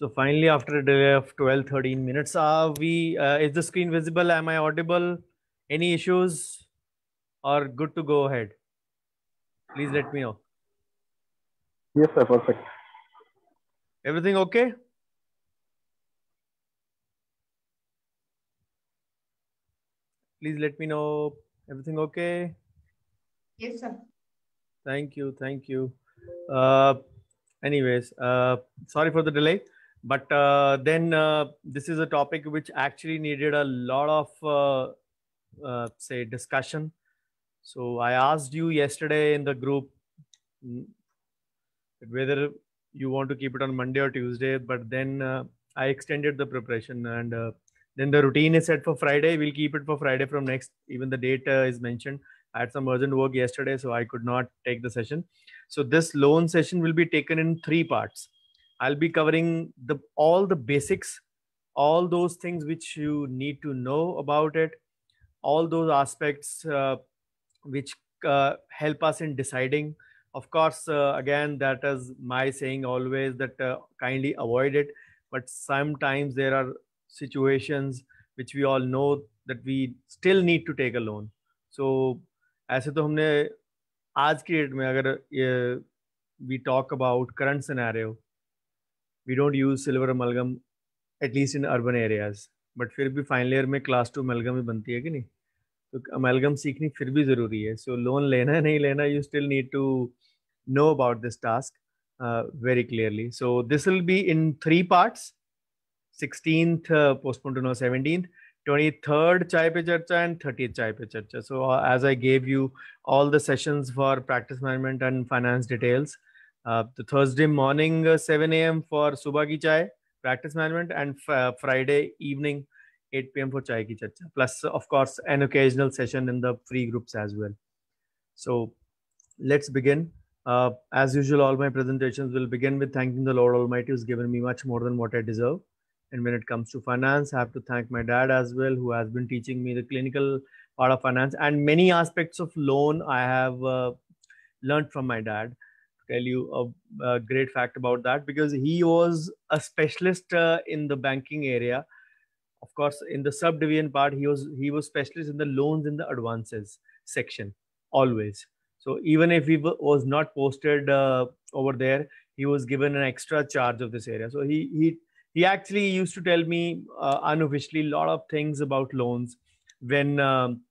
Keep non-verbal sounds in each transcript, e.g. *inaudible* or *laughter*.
So finally, after a delay of 12, 13 minutes, are we, uh, is the screen visible? Am I audible? Any issues or good to go ahead? Please let me know. Yes, sir. Perfect. Everything okay? Please let me know. Everything okay? Yes, sir. Thank you. Thank you. Uh, anyways, uh, sorry for the delay but uh, then uh, this is a topic which actually needed a lot of uh, uh say discussion so i asked you yesterday in the group mm, whether you want to keep it on monday or tuesday but then uh, i extended the preparation and uh, then the routine is set for friday we'll keep it for friday from next even the date is mentioned i had some urgent work yesterday so i could not take the session so this loan session will be taken in three parts I'll be covering the all the basics, all those things which you need to know about it, all those aspects uh, which uh, help us in deciding. Of course, uh, again, that is my saying always that uh, kindly avoid it. But sometimes there are situations which we all know that we still need to take a loan. So, ऐसे तो हमने आज about date में अगर we don't use silver amalgam at least in urban areas but फिर भी final year में class two amalgam ही बनती है कि नहीं तो अमेलगम सीखनी फिर भी ज़रूरी है सो so, लोन लेना है नहीं लेना you still need to know about this task very clearly so this will be in three parts sixteenth postpone to no seventeen twenty third Chai Pe Charcha and thirty Chai Pe Charcha so as I gave you all the sessions for practice management and finance details uh, the Thursday morning uh, 7 a.m. for suba ki chai practice management and f- uh, Friday evening 8 p.m. for chai ki chacha. Plus, of course, an occasional session in the free groups as well. So let's begin. Uh, as usual, all my presentations will begin with thanking the Lord Almighty who's given me much more than what I deserve. And when it comes to finance, I have to thank my dad as well, who has been teaching me the clinical part of finance and many aspects of loan I have uh, learned from my dad tell you a, a, great fact about that because he was a specialist uh, in the banking area. Of course, in the subdivision part, he was he was specialist in the loans and the advances section always. So even if he was not posted uh, over there, he was given an extra charge of this area. So he he he actually used to tell me uh, unofficially a lot of things about loans when um,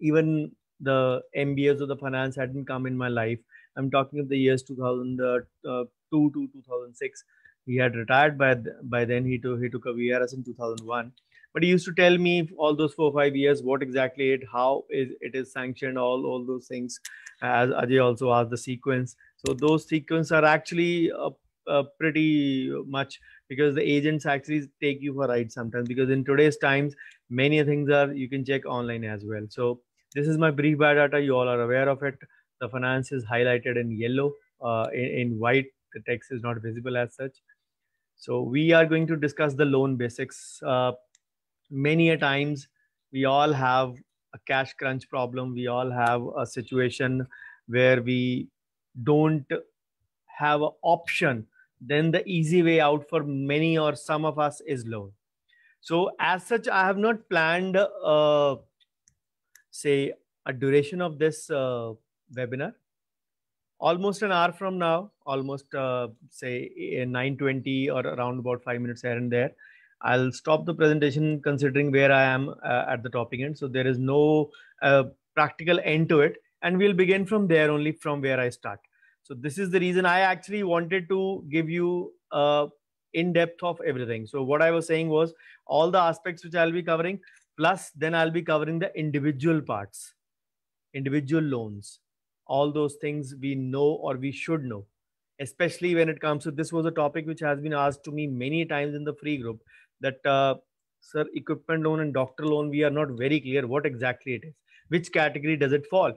even the MBAs or the finance hadn't come in my life I'm talking of the years 2002 uh, to 2006. He had retired by th- by then. He took he took a VRS in 2001. But he used to tell me all those four five years what exactly it how is it is sanctioned all all those things. As Ajay also asked the sequence. So those sequence are actually a uh, uh, pretty much because the agents actually take you for ride sometimes because in today's times many things are you can check online as well. So this is my brief biodata. You all are aware of it. The finance is highlighted in yellow. Uh, in, in white, the text is not visible as such. So we are going to discuss the loan basics. Uh, many a times, we all have a cash crunch problem. We all have a situation where we don't have an option. Then the easy way out for many or some of us is loan. So as such, I have not planned, uh, say, a duration of this uh, webinar. Almost an hour from now, almost uh, say eh, 9.20 or around about five minutes here and there, I'll stop the presentation considering where I am uh, at the topic end. So there is no uh, practical end to it. And we'll begin from there only from where I start. So this is the reason I actually wanted to give you uh, in depth of everything. So what I was saying was all the aspects which I'll be covering, plus then I'll be covering the individual parts, individual loans all those things we know or we should know especially when it comes to this was a topic which has been asked to me many times in the free group that uh, sir equipment loan and doctor loan we are not very clear what exactly it is which category does it fall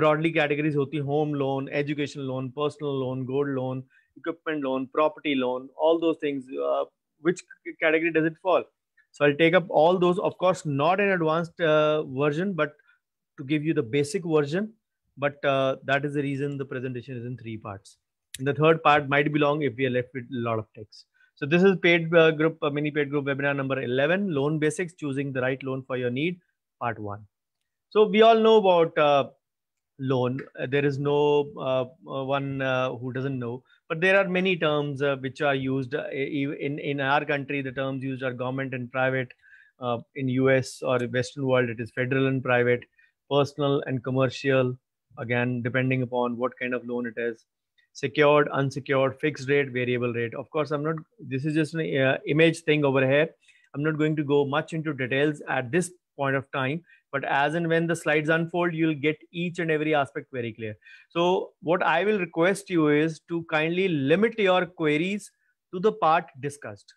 broadly categories hoti home loan education loan personal loan gold loan equipment loan property loan all those things uh, which category does it fall so i'll take up all those of course not an advanced uh, version but to give you the basic version but uh, that is the reason the presentation is in three parts. And the third part might be long if we are left with a lot of text. So this is paid uh, group, uh, mini paid group webinar number 11, loan basics, choosing the right loan for your need, part one. So we all know about loan. There is no uh, one uh, who doesn't know, but there are many terms uh, which are used in in our country. The terms used are government and private. in US or Western world, it is federal and private, personal and commercial, again depending upon what kind of loan it is secured unsecured fixed rate variable rate of course i'm not this is just an uh, image thing over here i'm not going to go much into details at this point of time but as and when the slides unfold you'll get each and every aspect very clear so what i will request you is to kindly limit your queries to the part discussed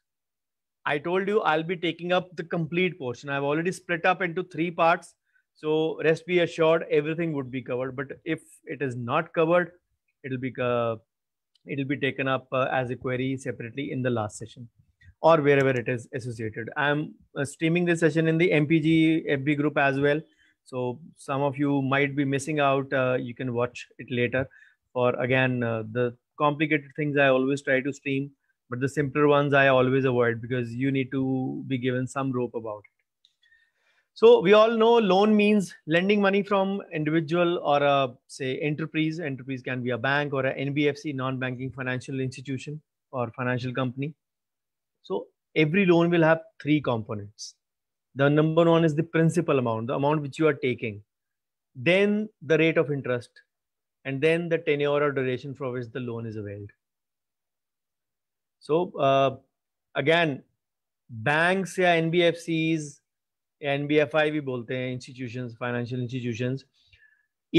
i told you i'll be taking up the complete portion i've already split up into three parts so rest be assured, everything would be covered. But if it is not covered, it'll be uh, it'll be taken up uh, as a query separately in the last session or wherever it is associated. I'm uh, streaming this session in the MPG FB group as well. So some of you might be missing out. Uh, you can watch it later. Or again, uh, the complicated things I always try to stream, but the simpler ones I always avoid because you need to be given some rope about it. So we all know loan means lending money from individual or a say enterprise. Enterprise can be a bank or an NBFC, non-banking financial institution or financial company. So every loan will have three components. The number one is the principal amount, the amount which you are taking, then the rate of interest, and then the tenure or duration for which the loan is availed. So uh, again, banks or NBFCs एन भी बोलते हैं institution financial institution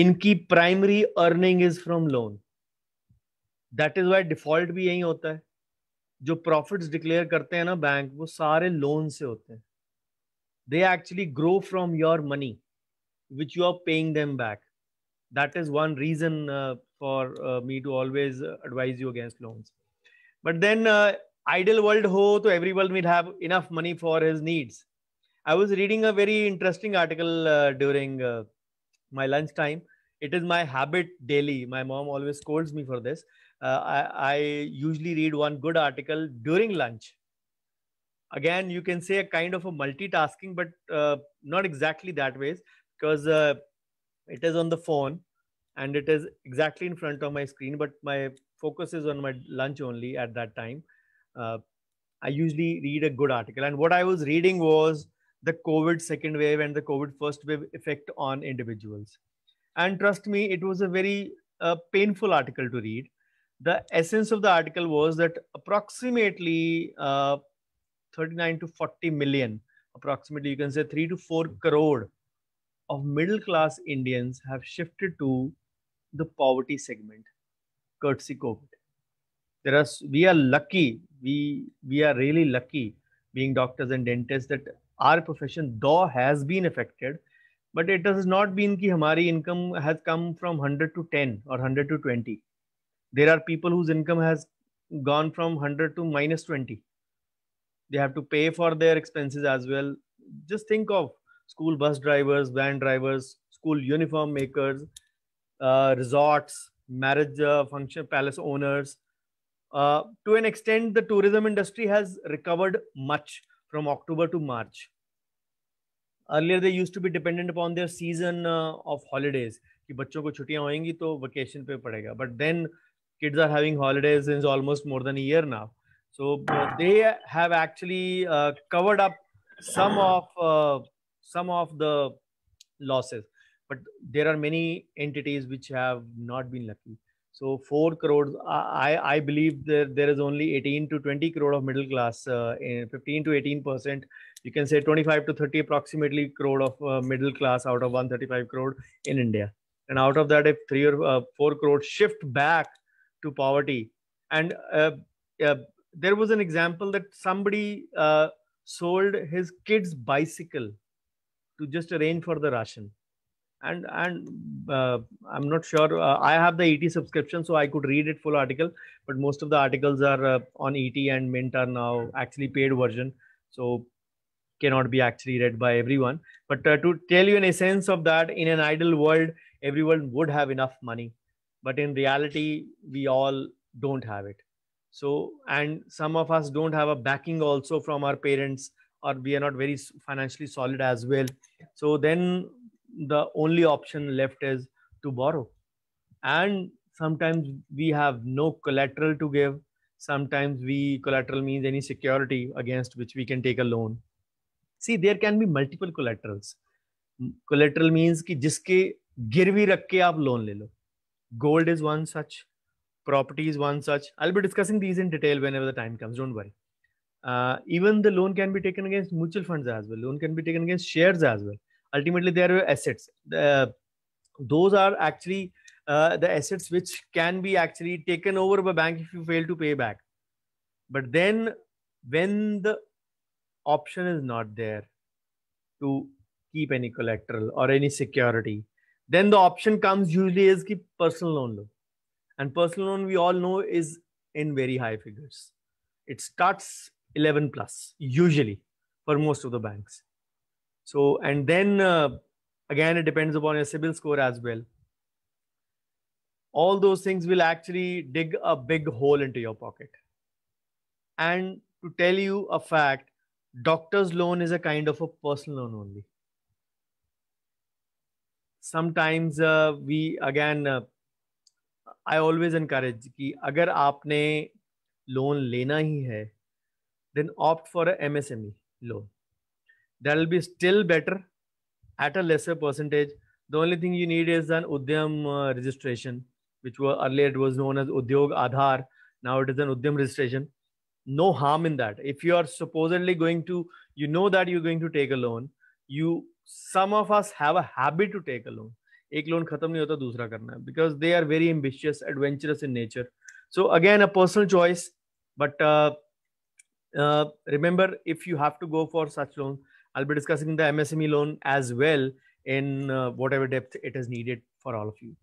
इनकी primary earning is from loan that is why default भी यही होता है जो प्रॉफिट्स डिक्लेयर करते हैं ना बैंक वो सारे लोन से होते हैं they actually grow from your money which you are paying them back that is one reason for me to always advise you against loans but then ideal world हो तो every world need have enough money for his needs I was reading a very interesting article uh, during uh, my lunchtime. It is my habit daily. My mom always scolds me for this. Uh, I, I, usually read one good article during lunch. Again, you can say a kind of a multitasking, but uh, not exactly that way, because uh, it is on the phone and it is exactly in front of my screen. But my focus is on my lunch only at that time. Uh, I usually read a good article, and what I was reading was the COVID second wave and the COVID first wave effect on individuals. And trust me, it was a very uh, painful article to read. The essence of the article was that approximately uh, 39 to 40 million, approximately you can say 3 to 4 crore of middle class Indians have shifted to the poverty segment, courtesy COVID. There are, we are lucky, we, we are really lucky being doctors and dentists that our profession though has been affected but it has not been ki hamari income has come from 100 to 10 or 100 to 20 there are people whose income has gone from 100 to minus 20 they have to pay for their expenses as well just think of school bus drivers van drivers school uniform makers uh, resorts marriage uh, function palace owners uh, to an extent the tourism industry has recovered much from October to March. Earlier they used to be dependent upon their season uh, of holidays. कि बच्चों को छुट्टियां होएंगी तो vacation पे पड़ेगा but then kids are having holidays since almost more than a year now. So uh, they have actually uh, covered up some of some of the losses, but there are many entities which have not been lucky. So four crores, I, I believe that there is only 18 to 20 crore of middle class, uh, 15 to 18 percent. You can say 25 to 30 approximately crore of uh, middle class out of 135 crore in India. And out of that, if three or uh, four crores shift back to poverty, and uh, uh, there was an example that somebody uh, sold his kid's bicycle to just arrange for the ration and and uh, i'm not sure uh, i have the et subscription so i could read it full article but most of the articles are uh, on et and mint are now actually paid version so cannot be actually read by everyone but uh, to tell you in a sense of that in an ideal world everyone would have enough money but in reality we all don't have it so and some of us don't have a backing also from our parents or we are not very financially solid as well so then the only option left is to borrow. And sometimes we have no collateral to give. Sometimes we collateral means any security against which we can take a loan. See, there can be multiple collaterals. Collateral means कि जिसके गिरवी रख के आप loan ले Gold is one such. Property is one such. I'll be discussing these in detail whenever the time comes. Don't worry. Uh, even the loan can be taken against mutual funds as well. Loan can be taken against shares as well ultimately they are assets the, those are actually uh, the assets which can be actually taken over by bank if you fail to pay back but then when the option is not there to keep any collateral or any security then the option comes usually is keep personal loan loan and personal loan we all know is in very high figures it starts 11 plus usually for most of the banks so, and then uh, again, it depends upon your CIBIL score as well. All those things will actually dig a big hole into your pocket. And to tell you a fact, doctor's loan is a kind of a personal loan only. Sometimes uh, we again, uh, I always encourage कि अगर आपने loan lena ही है, then opt for a MSME loan that will be still better at a lesser percentage. The only thing you need is an Udyam uh, registration, which were earlier it was known as Udyog Aadhaar. Now it is an Udyam registration. No harm in that. If you are supposedly going to, you know that you're going to take a loan. You, some of us have a habit to take a loan. एक loan खत्म नहीं होता दूसरा करना है because they are very ambitious adventurous in nature so again a personal choice but remember if you have to go for such I'll be discussing the MSME loan as well in uh, whatever depth it is needed for all of you.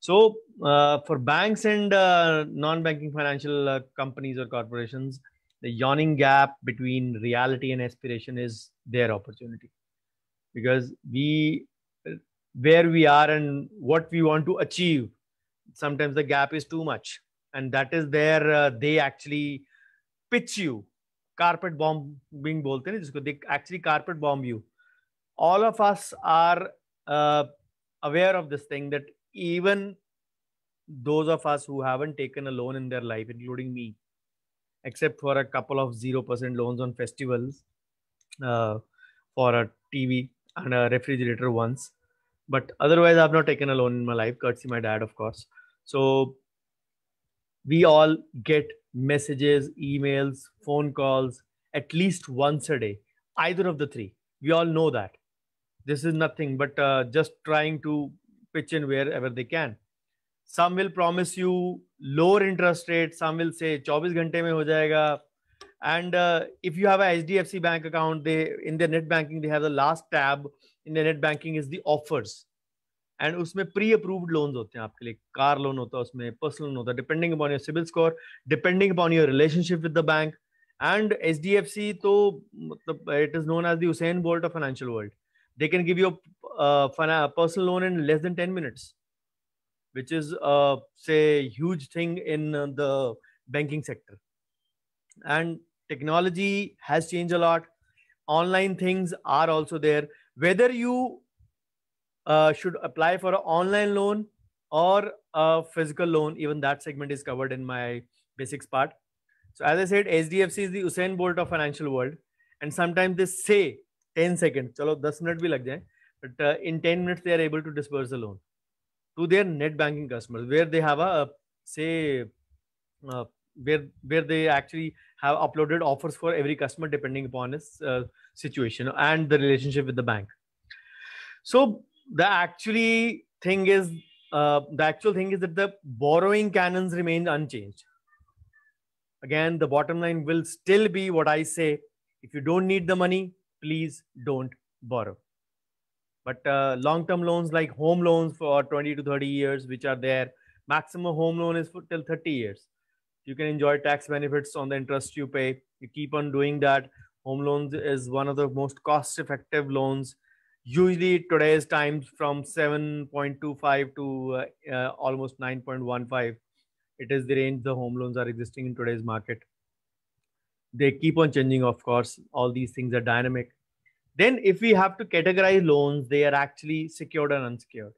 So uh, for banks and uh, non-banking financial uh, companies or corporations, the yawning gap between reality and aspiration is their opportunity because we where we are and what we want to achieve sometimes the gap is too much and that is there uh, they actually pitch you carpet bombing bolte hain jisko they actually carpet bomb you all of us are uh, aware of this thing that even those of us who haven't taken a loan in their life including me except for a couple of 0% loans on festivals uh, for a tv and a refrigerator once but otherwise i've not taken a loan in my life courtesy my dad of course so we all get messages, emails, phone calls at least once a day, either of the three. We all know that. This is nothing but uh, just trying to pitch in wherever they can. Some will promise you lower interest rate. Some will say 24 ghante mein ho jayega. And uh, if you have a HDFC bank account, they in their net banking they have the last tab in their net banking is the offers. And उसमें pre approved loan होते हैं आपके लिए car loan होता है उसमें personal loan होता है depending upon your CIBIL score depending upon your relationship with the bank and H D F C तो मतलब it is known as Usain Bolt of financial world they can give you personal loan in less than ten minutes which is say huge thing in the banking sector and technology has change a lot online things are also there whether you Uh, should apply for an online loan or a physical loan. Even that segment is covered in my basics part. So as I said, HDFC is the Usain Bolt of financial world. And sometimes they say 10 seconds, chalo 10 minutes bhi lag jaye, but uh, in 10 minutes they are able to disperse the loan to their net banking customers where they have a uh, say uh, where where they actually have uploaded offers for every customer depending upon his uh, situation and the relationship with the bank so the actually thing is uh, the actual thing is that the borrowing canons remain unchanged again the bottom line will still be what i say if you don't need the money please don't borrow but uh, long term loans like home loans for 20 to 30 years which are there maximum home loan is for till 30 years you can enjoy tax benefits on the interest you pay you keep on doing that home loans is one of the most cost effective loans usually today's times from 7.25 to uh, uh, almost 9.15 it is the range the home loans are existing in today's market they keep on changing of course all these things are dynamic then if we have to categorize loans they are actually secured and unsecured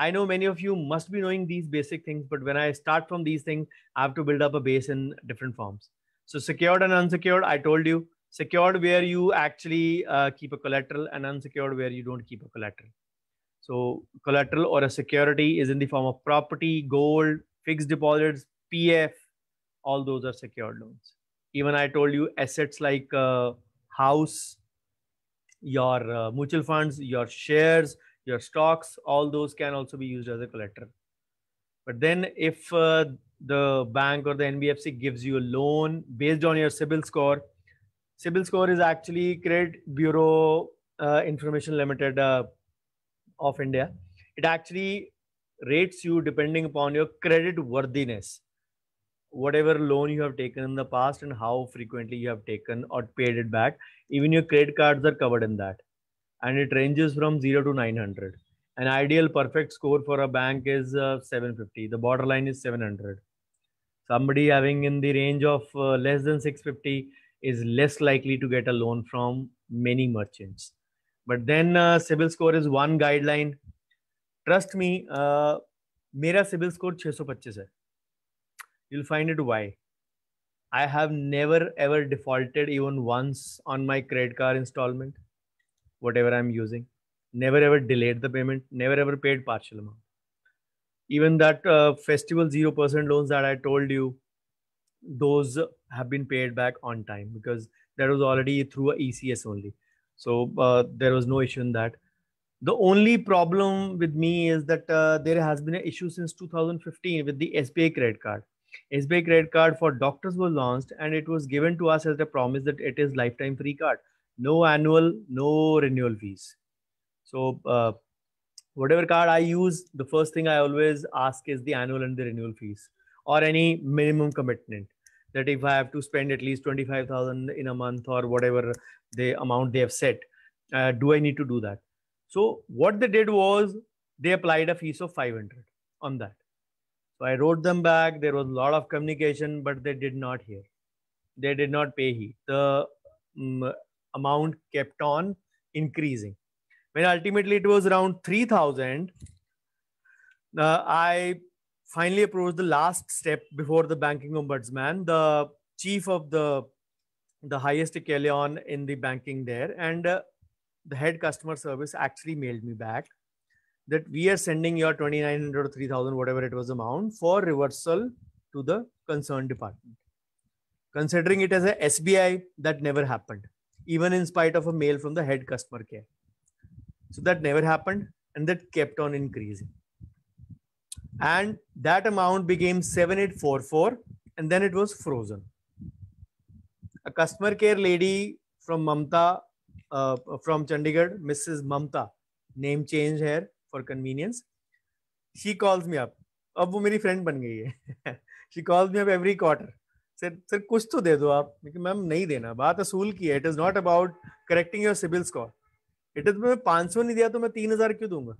i know many of you must be knowing these basic things but when i start from these things i have to build up a base in different forms so secured and unsecured i told you secured where you actually uh, keep a collateral and unsecured where you don't keep a collateral. So collateral or a security is in the form of property, gold, fixed deposits, PF, all those are secured loans. Even I told you assets like uh, house, your uh, mutual funds, your shares, your stocks, all those can also be used as a collateral. But then if uh, the bank or the NBFC gives you a loan based on your CIBIL score, CIBIL score is actually Credit Bureau uh, Information Limited uh, of India. It actually rates you depending upon your credit worthiness, whatever loan you have taken in the past and how frequently you have taken or paid it back. Even your credit cards are covered in that. And it ranges from 0 to 900. An ideal perfect score for a bank is uh, 750. The borderline is 700. Somebody having in the range of uh, less than 650 is less likely to get a loan from many merchants. But then uh, CIBIL score is one guideline. Trust me, uh, civil CIBIL score 625 है. You'll find it why. I have never ever defaulted even once on my credit card installment, whatever I'm using. Never ever delayed the payment. Never ever paid partial amount. Even that uh, festival zero percent loans that I told you, those have been paid back on time because that was already through a ECS only. So uh, there was no issue in that. The only problem with me is that uh, there has been an issue since 2015 with the SBA credit card. SBA credit card for doctors was launched and it was given to us as a promise that it is lifetime free card. No annual, no renewal fees. So uh, whatever card I use, the first thing I always ask is the annual and the renewal fees or any minimum commitment that if I have to spend at least 25,000 in a month or whatever the amount they have set, uh, do I need to do that? So what they did was they applied a fees of 500 on that. So I wrote them back. There was a lot of communication, but they did not hear. They did not pay heed. The um, amount kept on increasing. When ultimately it was around 3,000, uh, I finally approached the last step before the banking ombudsman, the chief of the the highest echelon in the banking there, and uh, the head customer service actually mailed me back that we are sending your 2900 or 3000 whatever it was amount for reversal to the concerned department considering it as a sbi that never happened even in spite of a mail from the head customer care so that never happened and that kept on increasing and that amount became 7844 and then it was frozen a customer care lady from mamta uh, from chandigarh mrs mamta name change here for convenience she calls me up अब वो मेरी friend बन गई है she calls me up every quarter sir sir कुछ तो दे दो आप लेकिन मैम नहीं देना बात असूल की है it is not about correcting your CIBIL score it is मैं पाँच सौ नहीं दिया तो मैं तीन हज़ार क्यों दूंगा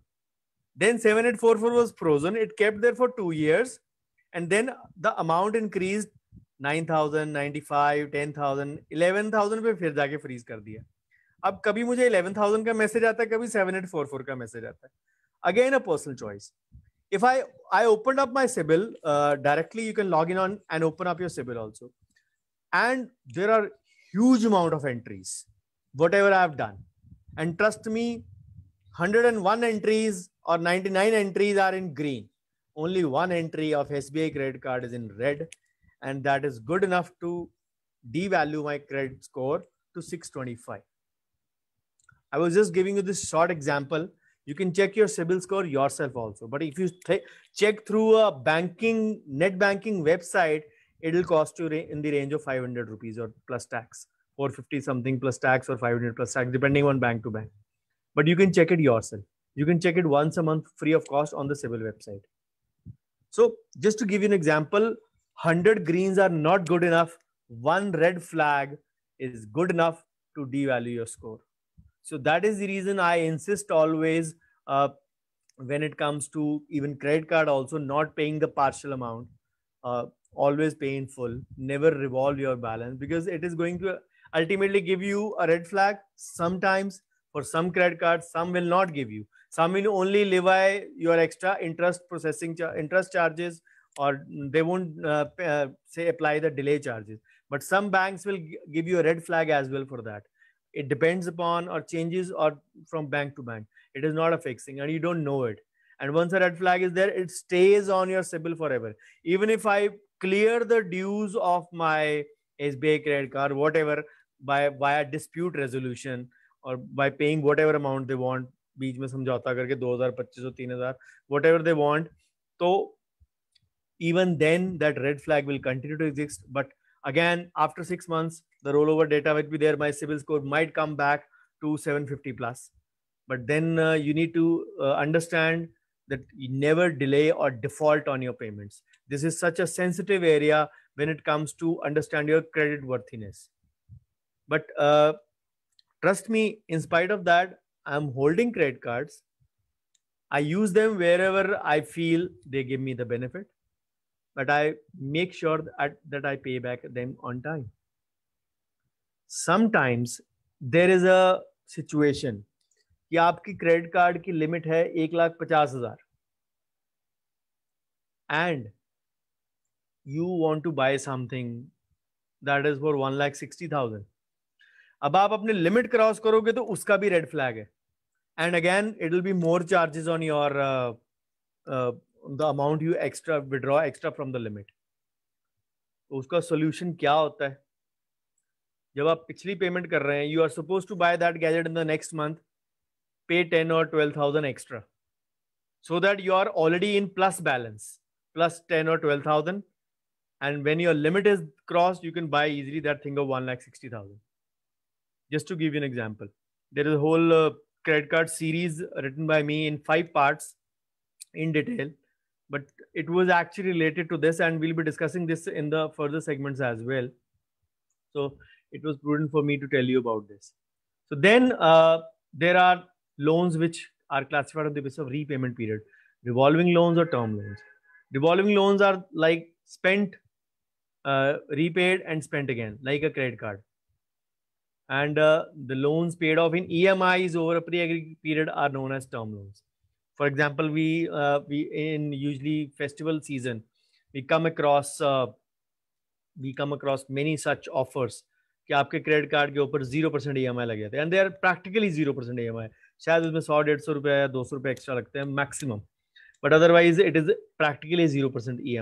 Then 7844 was frozen. It kept there for two years. And then the amount increased 9,000, 95, 10,000, 11,000 पे फिर जाके फ्रीज कर दिया अब कभी मुझे 11,000 का मैसेज आता है कभी 7844 again a personal choice if i i opened up my sibyl uh, directly you can log in on and open up your sibyl also and there are huge amount of entries whatever i have done and trust me 101 entries or 99 entries are in green only one entry of sbi credit card is in red and that is good enough to devalue my credit score to 625 i was just giving you this short example you can check your cibil score yourself also but if you th- check through a banking net banking website it'll cost you in the range of 500 rupees or plus tax 450 something plus tax or 500 plus tax depending on bank to bank but you can check it yourself you can check it once a month free of cost on the Civil website. So just to give you an example, 100 greens are not good enough. One red flag is good enough to devalue your score. So that is the reason I insist always uh, when it comes to even credit card also not paying the partial amount. Uh, always painful. Never revolve your balance because it is going to ultimately give you a red flag sometimes for some credit cards some will not give you some will only levy your extra interest processing char interest charges, or they won't uh, uh, say apply the delay charges. But some banks will give you a red flag as well for that. It depends upon or changes or from bank to bank. It is not a fixing, and you don't know it. And once a red flag is there, it stays on your sibil forever. Even if I clear the dues of my SBI credit card, whatever, by via dispute resolution or by paying whatever amount they want बीच में 2000 2500 3000 whatever they want so even then that red flag will continue to exist but again after 6 months the rollover data might be there my civil score might come back to 750 plus but then uh, you need to uh, understand that never delay or default on your payments this is such a sensitive area when it comes to understand your credit worthiness but uh, trust me in spite of that i am holding credit cards. I use them wherever I feel they give me the benefit, but I make sure that, that I pay back them on time. Sometimes there is a situation कि आपकी credit card की limit है एक लाख पचास हजार and you want to buy something that is for one lakh sixty thousand अब आप अपने लिमिट क्रॉस करोगे तो उसका भी रेड फ्लैग है and again it'll be more charges on your uh, uh, the amount you extra withdraw extra from the limit तो उसका सोल्यूशन क्या होता है जब आप पिछली पेमेंट कर रहे हैं you are suppose to buy that gadget in the next month pay ten और twelve thousand extra so that you are already in plus balance plus ten और and when your limit is crossed you can buy easily that thing of 1 lakh 60 thousand just to give you an example there is a whole uh, credit card series written by me in five parts in detail but it was actually related to this and we'll be discussing this in the further segments as well so it was prudent for me to tell you about this so then uh, there are loans which are classified on the basis of repayment period revolving loans or term loans revolving loans are like spent uh, repaid and spent again like a credit card and uh, the loans paid off in EMIs over a pre-agreed period are known as term loans. For example, we uh, we in usually festival season, we come across uh, we come across many such offers कि आपके credit card के ऊपर zero percent E M I लगे थे and they are practically zero percent E M I शायद उसमें सौ डेढ़ सौ रुपये या दो सौ रुपये एक्स्ट्रा लगते हैं maximum but otherwise it is practically zero percent E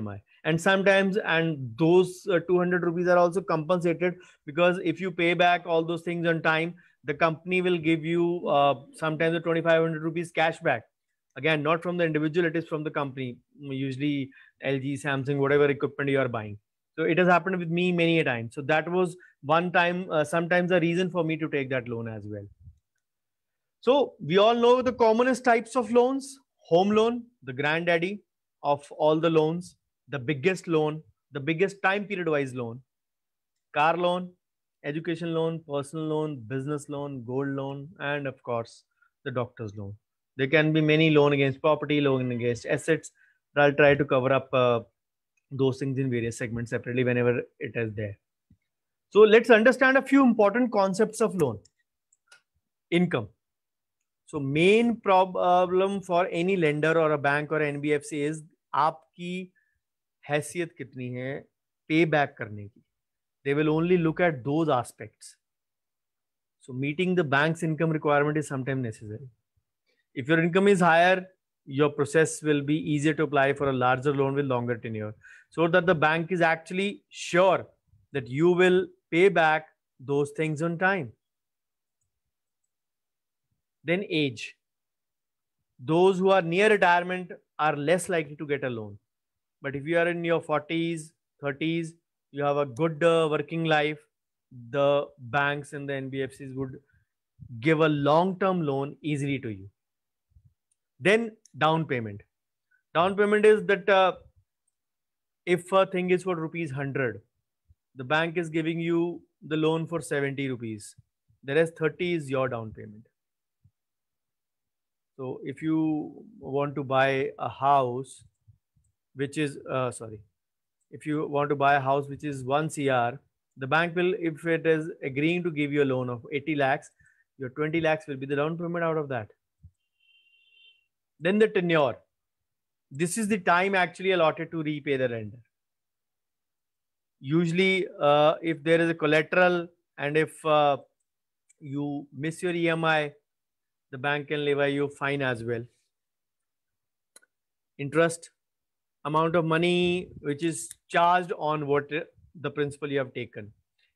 and sometimes and those uh, 200 rupees are also compensated because if you pay back all those things on time the company will give you uh, sometimes a 2500 rupees cash back again not from the individual it is from the company mm, usually lg samsung whatever equipment you are buying so it has happened with me many a time so that was one time uh, sometimes a reason for me to take that loan as well so we all know the commonest types of loans home loan the granddaddy of all the loans the biggest loan, the biggest time period wise loan, car loan, education loan, personal loan, business loan, gold loan, and of course, the doctor's loan. There can be many loan against property, loan against assets. But I'll try to cover up uh, those things in various segments separately whenever it is there. So let's understand a few important concepts of loan. Income. So main problem for any lender or a bank or NBFC is आपकी हैसियत कितनी है पे बैक करने की they will only look at those aspects so meeting the banks income requirement is sometime necessary if your income is higher your process will be easier to apply for a larger loan with longer tenure so that the bank is actually sure that you will pay back those things on time then age those who are near retirement are less likely to get a loan but if you are in your 40s, 30s, you have a good uh, working life, the banks and the NBFCs would give a long term loan easily to you. Then, down payment. Down payment is that uh, if a thing is for rupees 100, the bank is giving you the loan for 70 rupees. The rest 30 is your down payment. So, if you want to buy a house, which is uh, sorry if you want to buy a house which is 1 cr the bank will if it is agreeing to give you a loan of 80 lakhs your 20 lakhs will be the down payment out of that then the tenure this is the time actually allotted to repay the lender usually uh, if there is a collateral and if uh, you miss your emi the bank can levy you fine as well interest amount of money which is charged on what the principal you have taken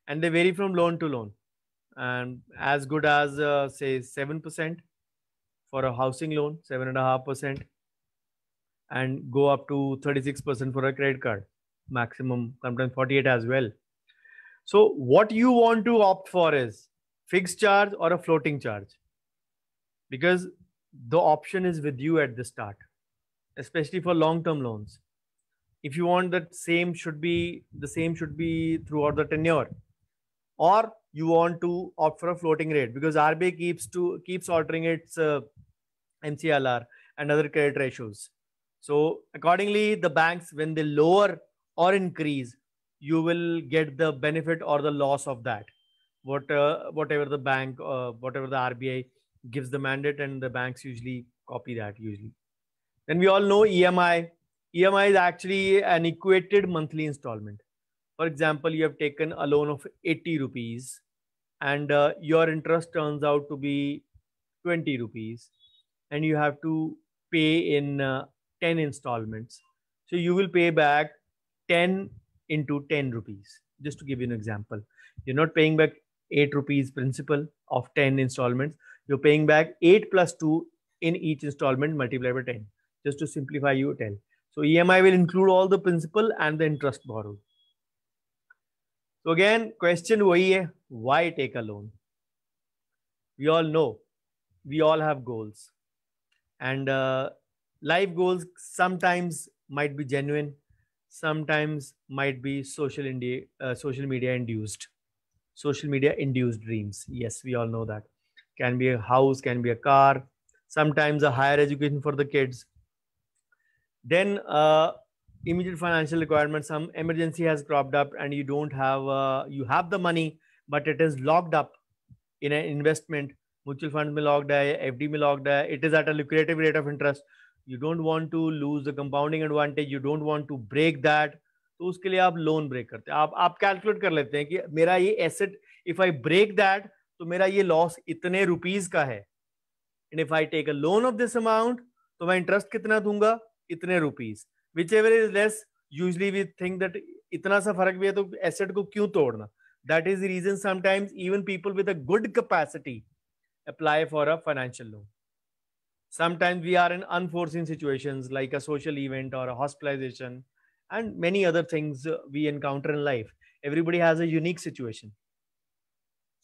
and they vary from loan to loan and as good as uh, say 7% for a housing loan 7.5% and go up to 36% for a credit card maximum sometimes 48 as well so what you want to opt for is fixed charge or a floating charge because the option is with you at the start especially for long-term loans. If you want that same should be the same should be throughout the tenure, or you want to opt for a floating rate because RBI keeps to keeps altering its uh, MCLR and other credit ratios. So accordingly, the banks when they lower or increase, you will get the benefit or the loss of that. What uh, whatever the bank, uh, whatever the RBI gives the mandate, and the banks usually copy that usually. Then we all know EMI. EMI is actually an equated monthly installment. For example, you have taken a loan of 80 rupees and uh, your interest turns out to be 20 rupees and you have to pay in uh, 10 installments. So you will pay back 10 into 10 rupees. Just to give you an example, you're not paying back 8 rupees principal of 10 installments. You're paying back 8 plus 2 in each installment multiplied by 10 just to simplify you 10. So EMI will include all the principal and the interest borrowed. So again, question why take a loan? We all know, we all have goals, and uh, life goals sometimes might be genuine, sometimes might be social India, uh, social media induced, social media induced dreams. Yes, we all know that. Can be a house, can be a car, sometimes a higher education for the kids, Then uh, immediate financial requirements, some emergency has cropped up and you don't have, uh, you have the money, but it is locked up in an investment. Mutual fund में locked है F में locked है it is at a lucrative rate of interest you don't want to lose the compounding advantage you don't want to break that तो उसके लिए आप loan break करते हैं आप आप कैलकुलेट कर लेते हैं कि मेरा ये asset if I break that तो मेरा ये लॉस इतने रुपीज का है and if I take a loan of this amount तो मैं इंटरेस्ट कितना दूंगा इतने rupees whichever is less usually we think that इतना सा फर्क भी है तो एसेट को क्यों तोड़ना that is reason sometimes even people with a good capacity apply for a financial loan sometimes we are in unforeseen situation like a social event or hospitalisation and many other things we encounter in life everybody has a situation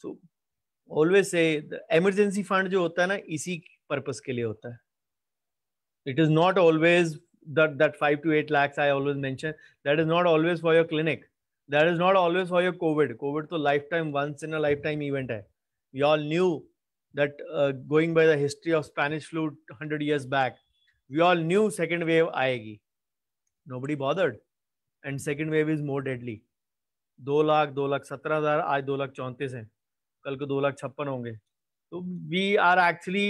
so always say emergency fund जो होता है ना इसी purpose के लिए होता है it is not always that that 5 to 8 lakhs i always mention that is not always for your clinic that is not always for your covid covid to lifetime once in a lifetime event we all knew that uh, going by the history of spanish flu 100 years back we all knew second wave aayegi nobody bothered and second wave is more deadly 2 lakh 2 lakh 17000 aaj 2 lakh 34 hain kal ko 2 lakh 56 honge so we are actually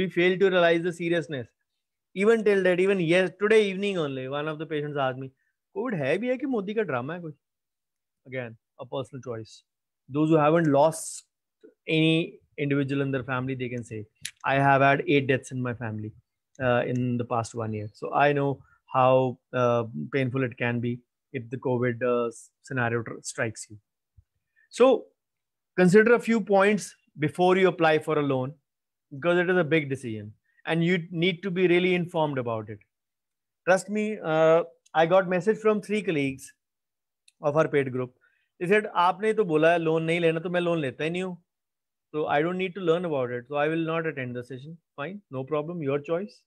we fail to realize the seriousness even till that even yes today evening only one of the patients asked me covid hai bhi hai ki modi ka drama again a personal choice those who haven't lost any individual in their family they can say i have had eight deaths in my family uh, in the past one year so i know how uh, painful it can be if the covid uh, scenario strikes you so consider a few points before you apply for a loan because it is a big decision and you need to be really informed about it. Trust me, uh, I got message from three colleagues of our paid group. They said, आपने तो बोला है loan नहीं लेना तो मैं loan लेता ही नहीं हूँ So I don't need to learn about it. So I will not attend the session. Fine, no problem. Your choice.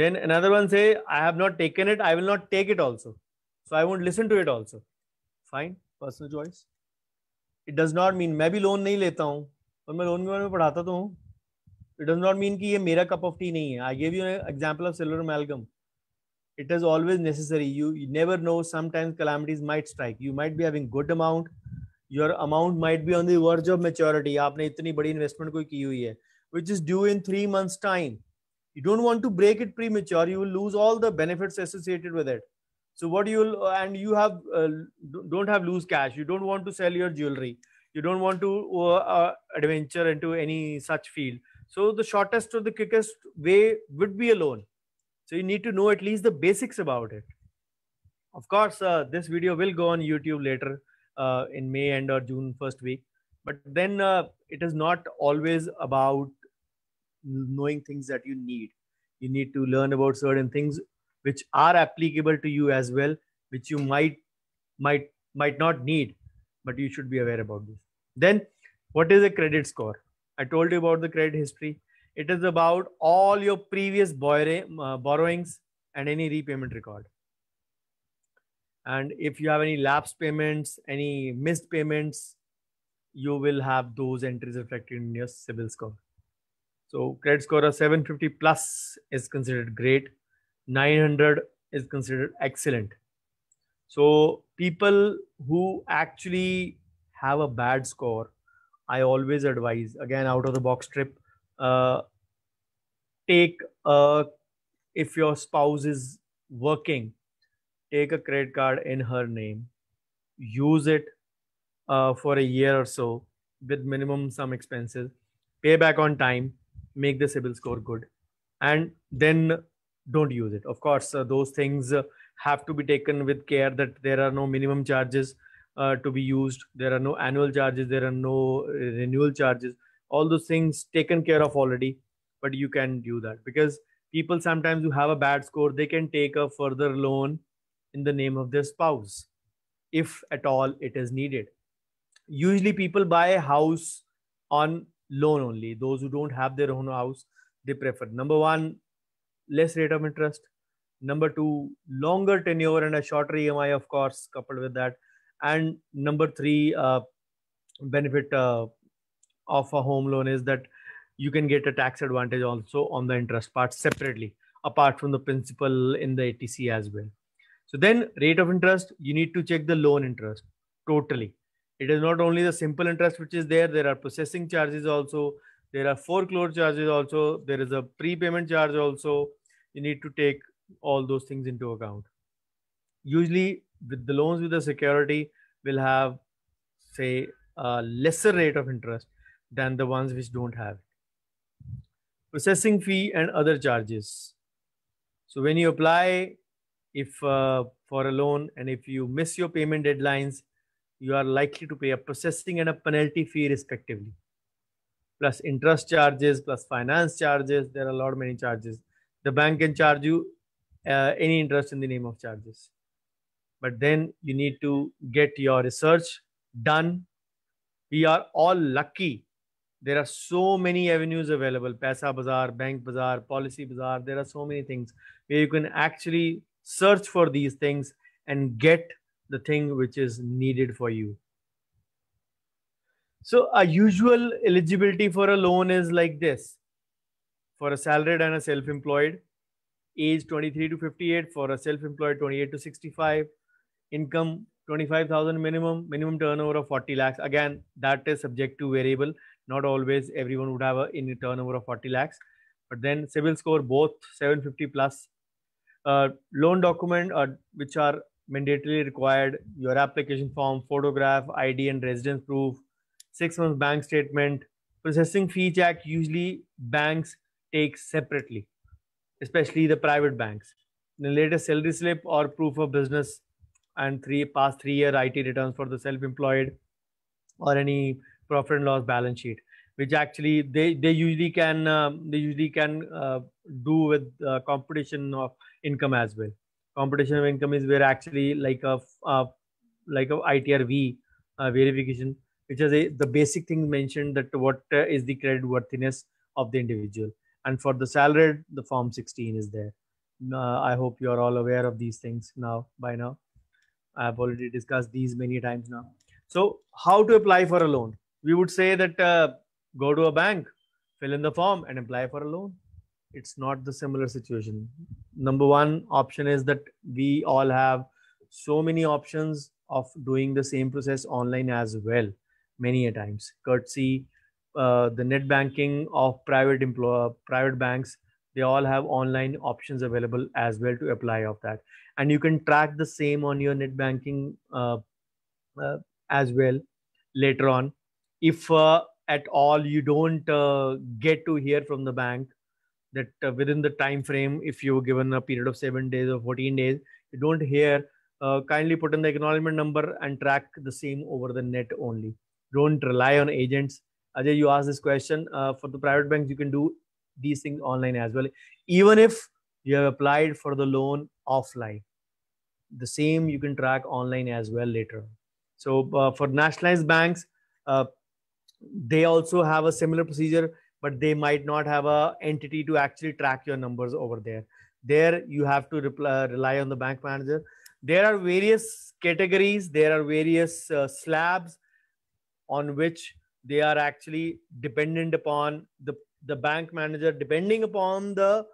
Then another one say, I have not taken it. I will not take it also. So I won't listen to it also. Fine, personal choice. It does not mean मैं भी loan नहीं लेता हूँ और मैं loan के बारे में पढ़ाता तो हूँ इट डज नॉट मीन कि ये मेरा कप ऑफ टी नहीं है I give you example of silver amalgam it is always necessary you, you, never know sometimes calamities might strike you might be having good amount your amount might be on the verge of maturity aapne itni badi investment koi ki hui hai which is due in 3 months time you don't want to break it premature you will lose all the benefits associated with it so what you'll and you have uh, don't have loose cash you don't want to sell your jewelry you don't want to uh, uh, adventure into any such field So the shortest or the quickest way would be a loan. So you need to know at least the basics about it. Of course, uh, this video will go on YouTube later uh, in May and or June first week. But then uh, it is not always about knowing things that you need. You need to learn about certain things which are applicable to you as well, which you might might might not need, but you should be aware about this. Then, what is a credit score? I told you about the credit history. It is about all your previous uh, borrowings and any repayment record. And if you have any lapse payments, any missed payments, you will have those entries reflected in your CIBIL score. So credit score of 750 plus is considered great. 900 is considered excellent. So people who actually have a bad score I always advise again out of the box trip. Uh, take a if your spouse is working, take a credit card in her name, use it uh, for a year or so with minimum some expenses, pay back on time, make the CIBIL score good, and then don't use it. Of course, uh, those things uh, have to be taken with care that there are no minimum charges uh, to be used there are no annual charges there are no uh, renewal charges all those things taken care of already but you can do that because people sometimes who have a bad score they can take a further loan in the name of their spouse if at all it is needed usually people buy a house on loan only those who don't have their own house they prefer number one less rate of interest number two longer tenure and a shorter emi of course coupled with that and number three uh, benefit uh, of a home loan is that you can get a tax advantage also on the interest part separately apart from the principal in the atc as well so then rate of interest you need to check the loan interest totally it is not only the simple interest which is there there are processing charges also there are foreclosure charges also there is a prepayment charge also you need to take all those things into account usually with the loans with the security will have say a lesser rate of interest than the ones which don't have it. Processing fee and other charges. So when you apply if uh, for a loan and if you miss your payment deadlines, you are likely to pay a processing and a penalty fee respectively. Plus interest charges, plus finance charges. There are a lot many charges. The bank can charge you uh, any interest in the name of charges but then you need to get your research done. We are all lucky. There are so many avenues available Pesa Bazaar, Bank Bazaar, Policy Bazaar. There are so many things where you can actually search for these things and get the thing which is needed for you. So, a usual eligibility for a loan is like this for a salaried and a self employed, age 23 to 58, for a self employed 28 to 65, income 25,000 minimum, minimum turnover of 40 lakhs. Again, that is subject to variable. Not always everyone would have a in a turnover of 40 lakhs. But then civil score both 750 plus. Uh, loan document uh, which are mandatorily required, your application form, photograph, ID and residence proof, six months bank statement, processing fee check usually banks take separately, especially the private banks. The latest salary slip or proof of business and three past three year IT returns for the self-employed or any profit and loss balance sheet, which actually they, they usually can um, they usually can uh, do with uh, competition of income as well. Competition of income is where actually like a like a ITRV uh, verification, which is a, the basic thing mentioned that what uh, is the credit worthiness of the individual. And for the salaried, the form 16 is there. Uh, I hope you are all aware of these things now by now. I've already discussed these many times now. So, how to apply for a loan? We would say that uh, go to a bank, fill in the form, and apply for a loan. It's not the similar situation. Number one option is that we all have so many options of doing the same process online as well, many a times. Courtesy, uh, the net banking of private employer, private banks they all have online options available as well to apply of that and you can track the same on your net banking uh, uh, as well later on if uh, at all you don't uh, get to hear from the bank that uh, within the time frame if you're given a period of 7 days or 14 days you don't hear uh, kindly put in the acknowledgement number and track the same over the net only don't rely on agents Ajay, you asked this question. Uh, for the private banks, you can do these things online as well even if you have applied for the loan offline the same you can track online as well later so uh, for nationalized banks uh, they also have a similar procedure but they might not have a entity to actually track your numbers over there there you have to uh, rely on the bank manager there are various categories there are various uh, slabs on which they are actually dependent upon the the bank manager depending upon the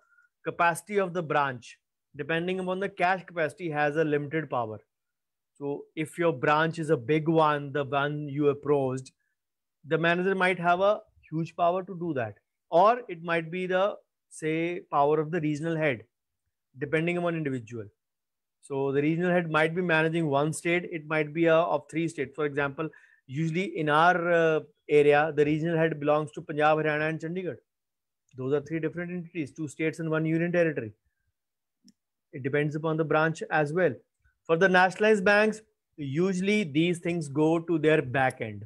capacity of the branch depending upon the cash capacity has a limited power so if your branch is a big one the one you approached the manager might have a huge power to do that or it might be the say power of the regional head depending upon individual so the regional head might be managing one state it might be a, of three states for example usually in our uh, area, the regional head belongs to Punjab, Haryana, and Chandigarh. Those are three different entities, two states and one union territory. It depends upon the branch as well. For the nationalized banks, usually these things go to their back end.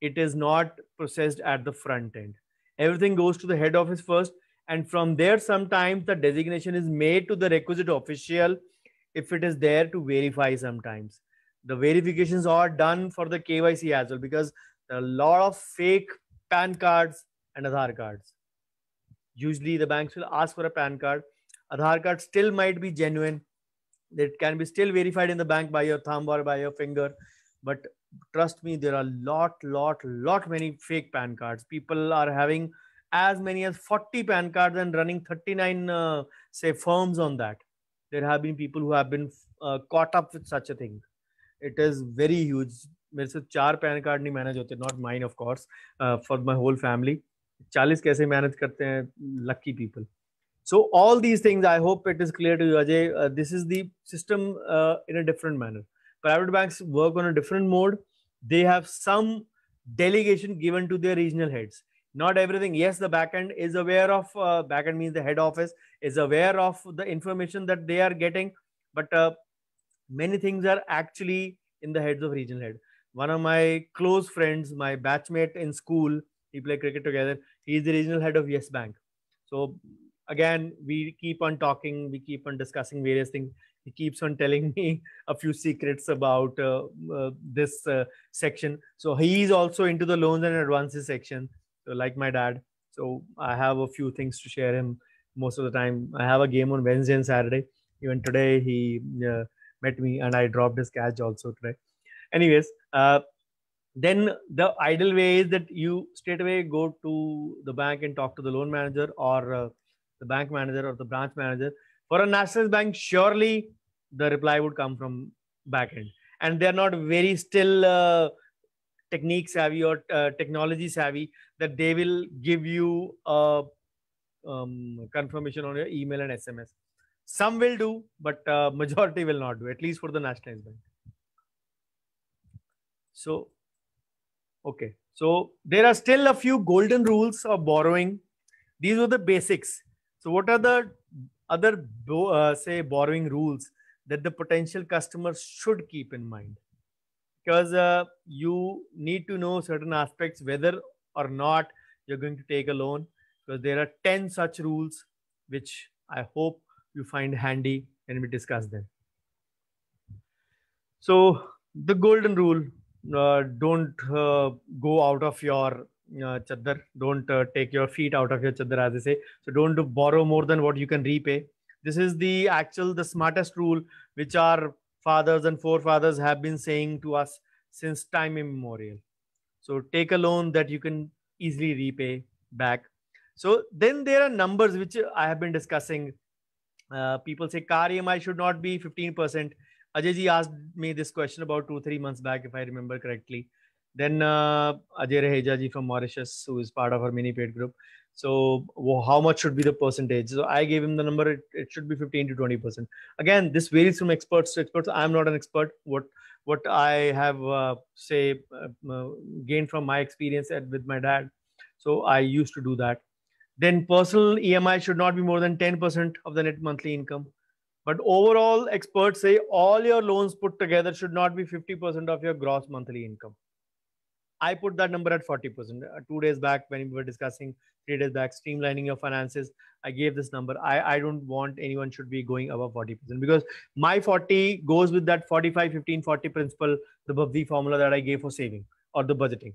It is not processed at the front end. Everything goes to the head office first, and from there, sometimes the designation is made to the requisite official if it is there to verify sometimes the verifications are done for the KYC as well because there are a lot of fake PAN cards and Aadhaar cards. Usually the banks will ask for a PAN card. Aadhaar card still might be genuine. It can be still verified in the bank by your thumb or by your finger. But trust me, there are lot, lot, lot many fake PAN cards. People are having as many as 40 PAN cards and running 39, uh, say, firms on that. There have been people who have been uh, caught up with such a thing it is very huge मेरे से चार PAN card नहीं manage होते not mine of course for my whole family चालीस कैसे manage करते हैं lucky people so all these things I hope it is clear to you Ajay this is the system in private banks work on a different mode they have some delegation given to their regional heads not everything yes the backend is aware of uh, backend means the head office is aware of the information that they are getting but uh, many things are actually in the heads of regional head. One of my close friends, my batchmate in school, we play cricket together. He's the regional head of Yes Bank. So again, we keep on talking, we keep on discussing various things. He keeps on telling *laughs* me a few secrets about uh, uh, this uh, section. So he's also into the loans and advances section, so like my dad. So I have a few things to share him most of the time. I have a game on Wednesday and Saturday. Even today, he uh, met me and I dropped his catch also today. Anyways, uh, then the ideal way is that you straight away go to the bank and talk to the loan manager or uh, the bank manager or the branch manager. For a national bank, surely the reply would come from back end. And they're not very still uh, technique savvy or uh, technology savvy that they will give you a uh, um, confirmation on your email and SMS some will do but uh, *laughs* majority will not do at least for the nationalized bank so okay so there are still a few golden rules of borrowing these are the basics so what are the other uh, say borrowing rules that the potential customer should keep in mind because uh, you need to know certain aspects whether or not you're going to take a loan because there are 10 such rules which i hope you find handy and we discuss them. So the golden rule, uh, don't uh, go out of your uh, chadar, don't uh, take your feet out of your chadar as they say. So don't borrow more than what you can repay. This is the actual, the smartest rule which our fathers and forefathers have been saying to us since time immemorial. So take a loan that you can easily repay back. So then there are numbers which I have been discussing uh, people say car EMI should not be 15%. Ajay ji asked me this question about two, three months back, if I remember correctly. Then uh, Ajay Raheja ji from Mauritius, who is part of our mini paid group. So how much should be the percentage? So I gave him the number. It, it should be 15 to 20%. Again, this varies from experts to experts. I'm not an expert. What what I have uh, say uh, uh, gained from my experience at, with my dad. So I used to do that then personal EMI should not be more than 10% of the net monthly income. But overall, experts say all your loans put together should not be 50% of your gross monthly income. I put that number at 40%. Uh, two days back, when we were discussing, three days back, streamlining your finances, I gave this number. I, I don't want anyone should be going above 40% because my 40 goes with that 45, 15, 40 principle, the Bhavdi formula that I gave for saving or the budgeting.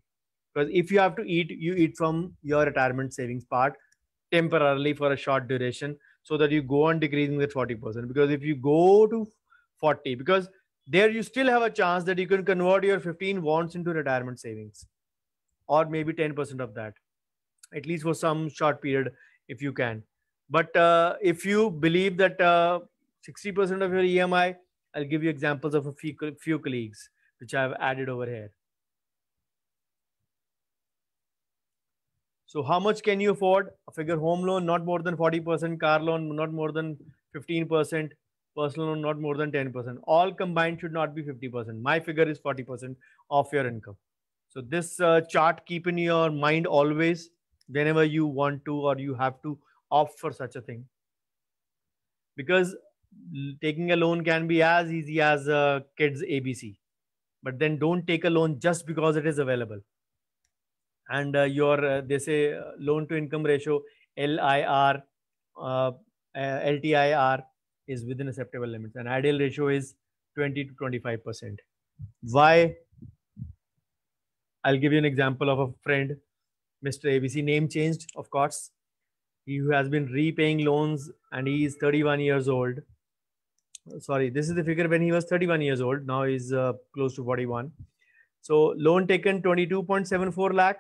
Because if you have to eat, you eat from your retirement savings part temporarily for a short duration so that you go on decreasing the 40% because if you go to 40 because there you still have a chance that you can convert your 15 wants into retirement savings or maybe 10% of that at least for some short period if you can but uh, if you believe that 60% uh, of your emi i'll give you examples of a few, few colleagues which i've added over here So how much can you afford? A figure home loan, not more than 40%, car loan, not more than 15%, personal loan, not more than 10%. All combined should not be 50%. My figure is 40% of your income. So this uh, chart keep in your mind always whenever you want to or you have to opt for such a thing. Because taking a loan can be as easy as uh, a kid's ABC. But then don't take a loan just because it is available and uh, your uh, they say uh, loan to income ratio LIR, LTIR is within acceptable limits. An ideal ratio is 20 to 25 percent. Why? I'll give you an example of a friend, Mr. ABC, name changed, of course. He has been repaying loans and he is 31 years old. Sorry, this is the figure when he was 31 years old. Now he's uh, close to 41. So loan taken 22.74 lakh,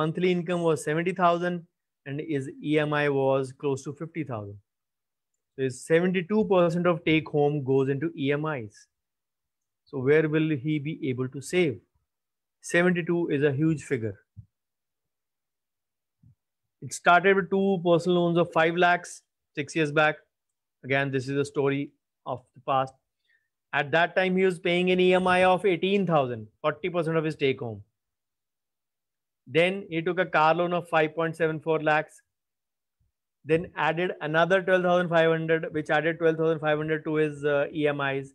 monthly income was 70000 and his EMI was close to 50,000. So 72% of take home goes into EMIs. So where will he be able to save? 72 is a huge figure. It started with two personal loans of 5 lakhs six years back. Again, this is a story of the past. At that time, he was paying an EMI of 18,000, 40% of his take home. Then he took a car loan of 5.74 lakhs. Then added another 12,500, which added 12,500 to his uh, EMIs.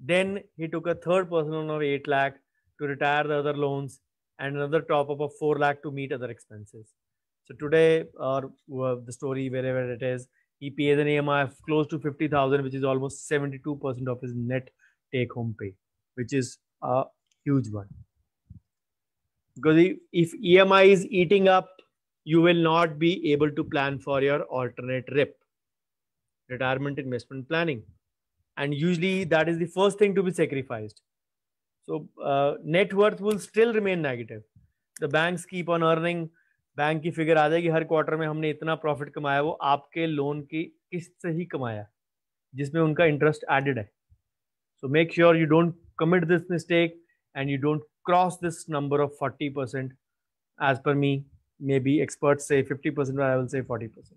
Then he took a third personal loan of 8 lakh to retire the other loans and another top up of 4 lakh to meet other expenses. So today, or uh, the story, wherever it is, he pays an EMI of close to 50,000, which is almost 72% of his net take home pay, which is a huge one because if EMI is eating up, you will not be able to plan for your alternate RIP, retirement investment planning. And usually that is the first thing to be sacrificed. So uh, net worth will still remain negative. The banks keep on earning. Bank की figure आ जाएगी हर quarter में हमने इतना profit कमाया वो आपके लोन की किस्त से ही कमाया जिसमें उनका इंटरेस्ट एडेड है so make sure you don't commit this mistake and you don't cross this number of 40% as per me maybe experts say 50% but i will say 40%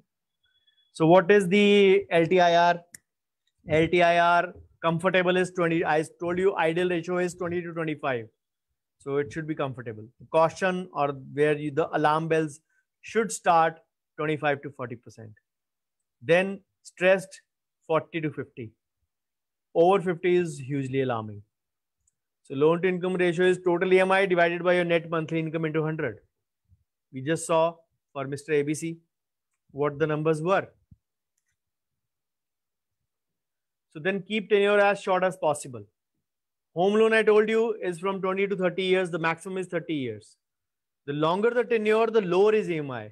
so what is the ltir ltir comfortable is 20 i told you ideal ratio is 20 to 25 so it should be comfortable caution or where you, the alarm bells should start 25 to 40% then stressed 40 to 50 over 50 is hugely alarming so loan to income ratio is total EMI divided by your net monthly income into 100. We just saw for Mr. ABC what the numbers were. So then keep tenure as short as possible. Home loan I told you is from 20 to 30 years. The maximum is 30 years. The longer the tenure, the lower is EMI.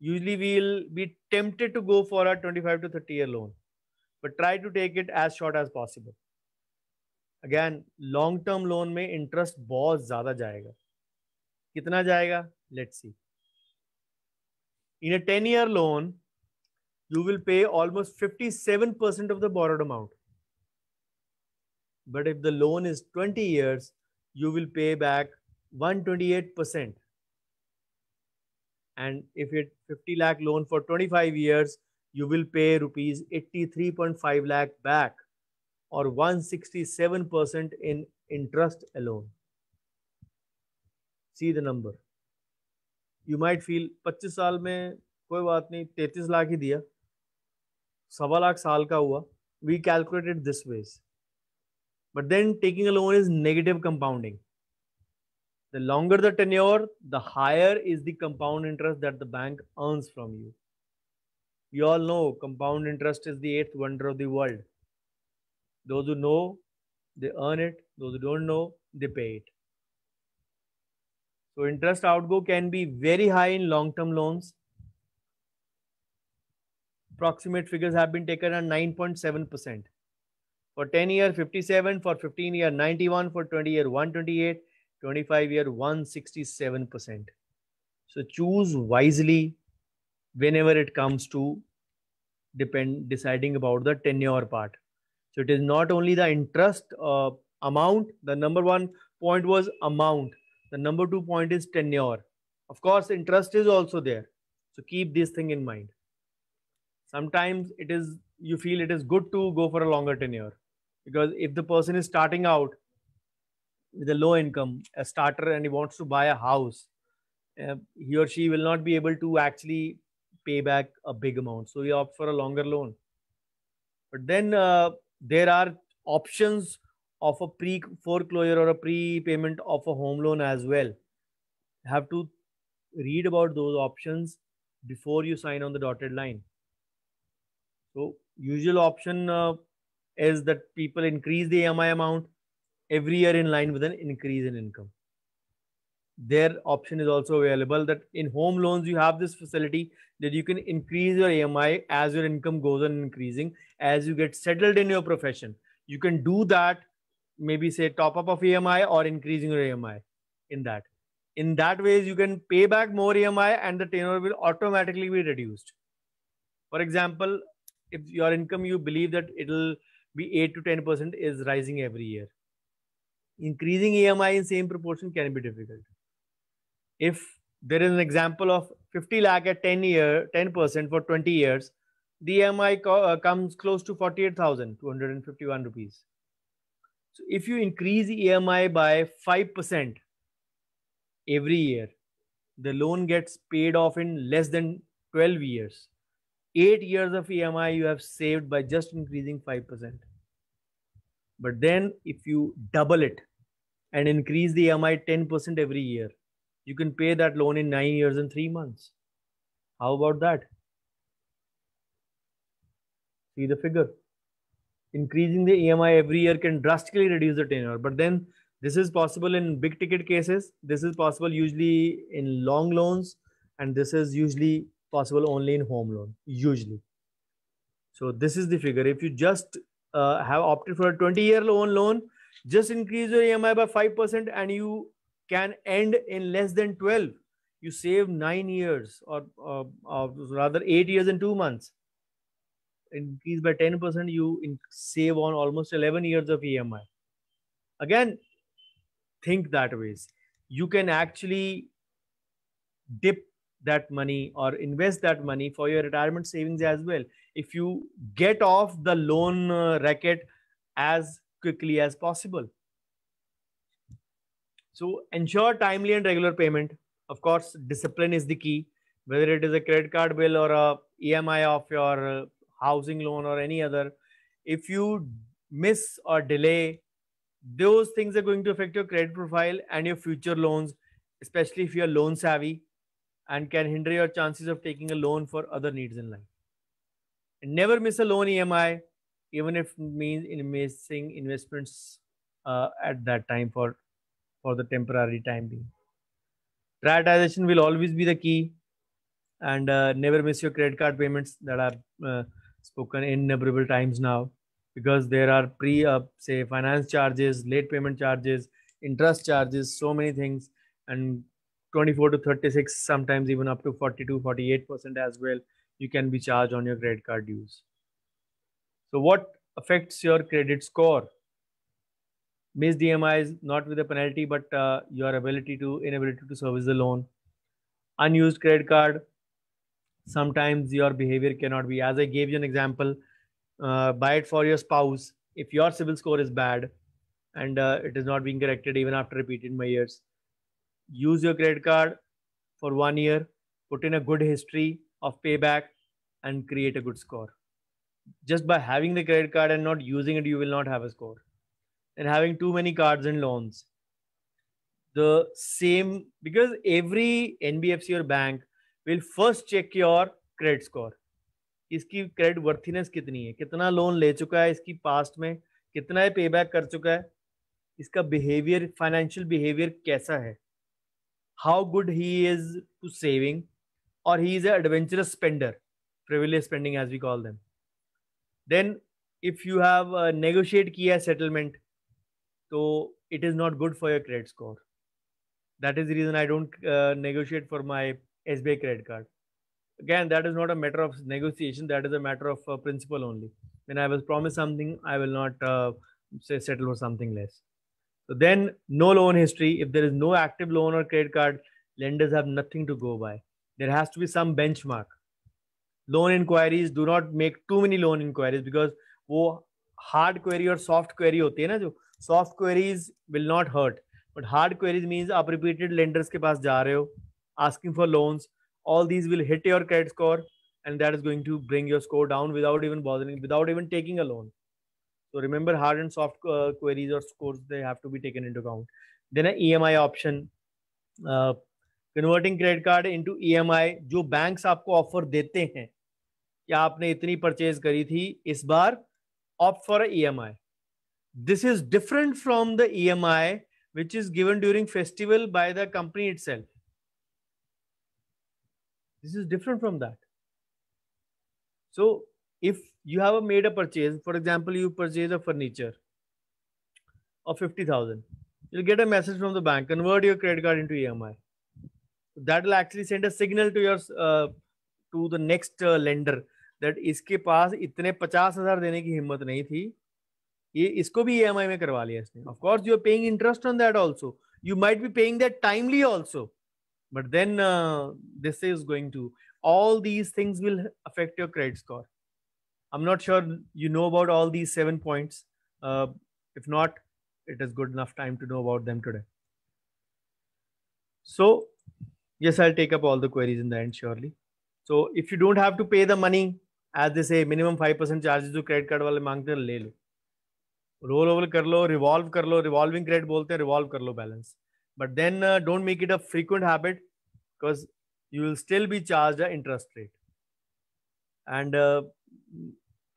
Usually we'll be tempted to go for a 25 to 30 year loan, but try to take it as short as possible. Again long term loan में interest बहुत ज्यादा जाएगा कितना जाएगा let see in a ten year loan you will pay almost fifty seven percent of the board amount but if the loan is twenty years you will pay back one twenty eight percent and if it fifty lakh loan for twenty five years you will pay rupees eighty three point five lakh back or 167% in interest alone. See the number. You might feel 25 साल में कोई बात नहीं 33 लाख ही दिया सवा लाख साल का हुआ we calculated this ways but then taking a loan is negative compounding the longer the tenure the higher is the compound interest that the bank earns from you you all know compound interest is the eighth wonder of the world those who know, they earn it. Those who don't know, they pay it. So interest outgo can be very high in long-term loans. Approximate figures have been taken at 9.7%. For 10 year, 57. For 15 year, 91. For 20 year, 128. 25 year, 167%. So choose wisely whenever it comes to depend deciding about the tenure part. So it is not only the interest uh, amount. The number one point was amount. The number two point is tenure. Of course, interest is also there. So keep this thing in mind. Sometimes it is you feel it is good to go for a longer tenure because if the person is starting out with a low income, a starter, and he wants to buy a house, uh, he or she will not be able to actually pay back a big amount. So we opt for a longer loan. But then uh, there are options of a pre foreclosure or a prepayment of a home loan as well have to read about those options before you sign on the dotted line so usual option uh, is that people increase the ami amount every year in line with an increase in income their option is also available that in home loans you have this facility that you can increase your ami as your income goes on increasing as you get settled in your profession you can do that maybe say top up of ami or increasing your ami in that in that ways you can pay back more ami and the tenor will automatically be reduced for example if your income you believe that it'll be 8 to 10% is rising every year increasing ami in same proportion can be difficult if there is an example of 50 lakh at 10 year 10% for 20 years the EMI co uh, comes close to 48,251 rupees. So if you increase EMI by 5% every year, the loan gets paid off in less than 12 years. Eight years of EMI you have saved by just increasing 5%. But then if you double it and increase the EMI 10% every year, you can pay that loan in nine years and three months. How about that? See the figure. Increasing the EMI every year can drastically reduce the tenure, but then this is possible in big ticket cases. This is possible usually in long loans, and this is usually possible only in home loan. Usually. So this is the figure. If you just uh, have opted for a 20 year loan loan, just increase your EMI by 5% and you can end in less than 12 you save 9 years or, or, or rather 8 years and 2 months increase by 10% you save on almost 11 years of emi again think that ways you can actually dip that money or invest that money for your retirement savings as well if you get off the loan uh, racket as quickly as possible so ensure timely and regular payment. Of course, discipline is the key. Whether it is a credit card bill or a EMI of your housing loan or any other, if you miss or delay, those things are going to affect your credit profile and your future loans, especially if you are loan savvy and can hinder your chances of taking a loan for other needs in life. never miss a loan EMI, even if it means in missing investments uh, at that time for for the temporary time being. Prioritization will always be the key and uh, never miss your credit card payments that are uh, spoken innumerable times now because there are pre up uh, say finance charges late payment charges interest charges so many things and 24 to 36 sometimes even up to 42 48 percent as well you can be charged on your credit card dues so what affects your credit score DMI DMIs, not with a penalty, but uh, your ability to inability to service the loan, unused credit card. Sometimes your behavior cannot be. As I gave you an example, uh, buy it for your spouse. If your civil score is bad and uh, it is not being corrected even after repeated my years, use your credit card for one year, put in a good history of payback, and create a good score. Just by having the credit card and not using it, you will not have a score. and having too many cards and loans. The same, because every NBFC or bank will first check your credit score. इसकी credit worthiness कितनी है कितना loan ले चुका है इसकी past में कितना पे बैक कर चुका है इसका बिहेवियर फाइनेंशियल बिहेवियर कैसा है how good he is to saving और he is a adventurous spender privilege spending as we call them then if you have negotiate किया है settlement so it is not good for your credit score that is the reason i don't uh, negotiate for my sbi credit card again that is not a matter of negotiation that is a matter of uh, principle only when i was promised something i will not uh, say settle for something less so then no loan history if there is no active loan or credit card lenders have nothing to go by there has to be some benchmark loan inquiries do not make too many loan inquiries because वो hard query or soft query होती है ना जो soft queries will not hurt but hard queries means आप repeated lenders के पास जा रहे हो asking for loans all these will hit your credit score and that is going to bring your score down without even bothering without even taking a loan so remember hard and soft queries और score they have to be taken into account then E M I option converting credit card in to E M I जो bank आपको offer देते हैं क्या आपने इतनी purchase करी थी इस बार opt for E M I This is different from the EMI, which is given during festival by the company itself. This is different from that. So if you have made a purchase, for example, you purchase a furniture of 50,000, you'll get a message from the bank, convert your credit card into EMI. That will actually send a signal to your uh, to the next uh, lender that iske pas itne पचास हजार ये इसको भी ई e में करवा लिया इसने of course you are paying interest on that also you might be paying that timely also but then this is going to all these things will affect your credit score I am not sure you know about all these seven points if not it is good enough time to know about them today so yes I take up all the queries in the end surely so if you don't have to pay the money as this a minimum five percent charges जो credit card वाले मांगते हैं ले लो roll over कर लो revolve कर लो revolving credit बोलते हैं revolve कर लो balance but then don't make it a frequent habit because you will still be charge a interest rate and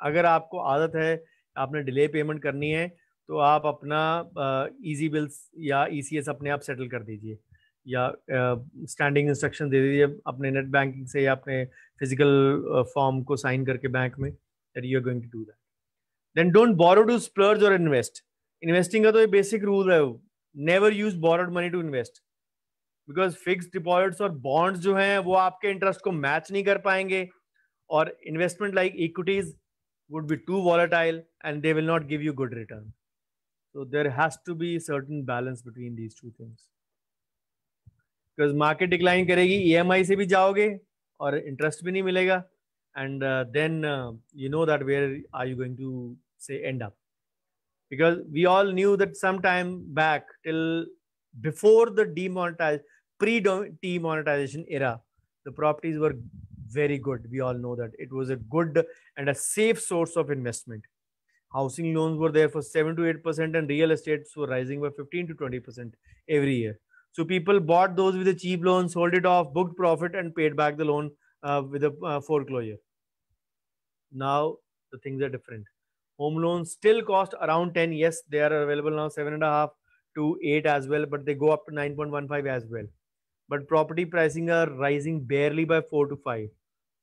अगर आपको आदत है आपने डिले पेमेंट करनी है तो आप अपना ईजी uh, बिल्स या ई सी एस अपने आप सेटल कर दीजिए या स्टैंडिंग uh, इंस्ट्रक्शन दे दीजिए अपने नेट बैंकिंग से या अपने फिजिकल फॉर्म uh, को साइन करके बैंक में that you are going to do that then don't borrow to splurge और इन्वेस्ट इन्वेस्टिंग का तो ये बेसिक रूल है never use borrowed money to invest because fix deposits और बॉन्ड्स जो हैं वो आपके इंटरेस्ट को मैच नहीं कर पाएंगे और investment like equities would be too volatile and they will not give you good return so there has to be certain balance between these two things because market decline करेगी ई e से भी जाओगे और इंटरेस्ट भी नहीं मिलेगा and uh, then uh, you know that where are you going to say end up because we all knew that sometime back till before the demonetization pre demonetization era the properties were very good we all know that it was a good and a safe source of investment housing loans were there for 7 to 8% and real estates were rising by 15 to 20% every year so people bought those with the cheap loan sold it off booked profit and paid back the loan uh, with a uh, foreclosure. Now the things are different. Home loans still cost around 10. Yes, they are available now seven and a half to eight as well, but they go up to 9.15 as well. But property pricing are rising barely by four to five.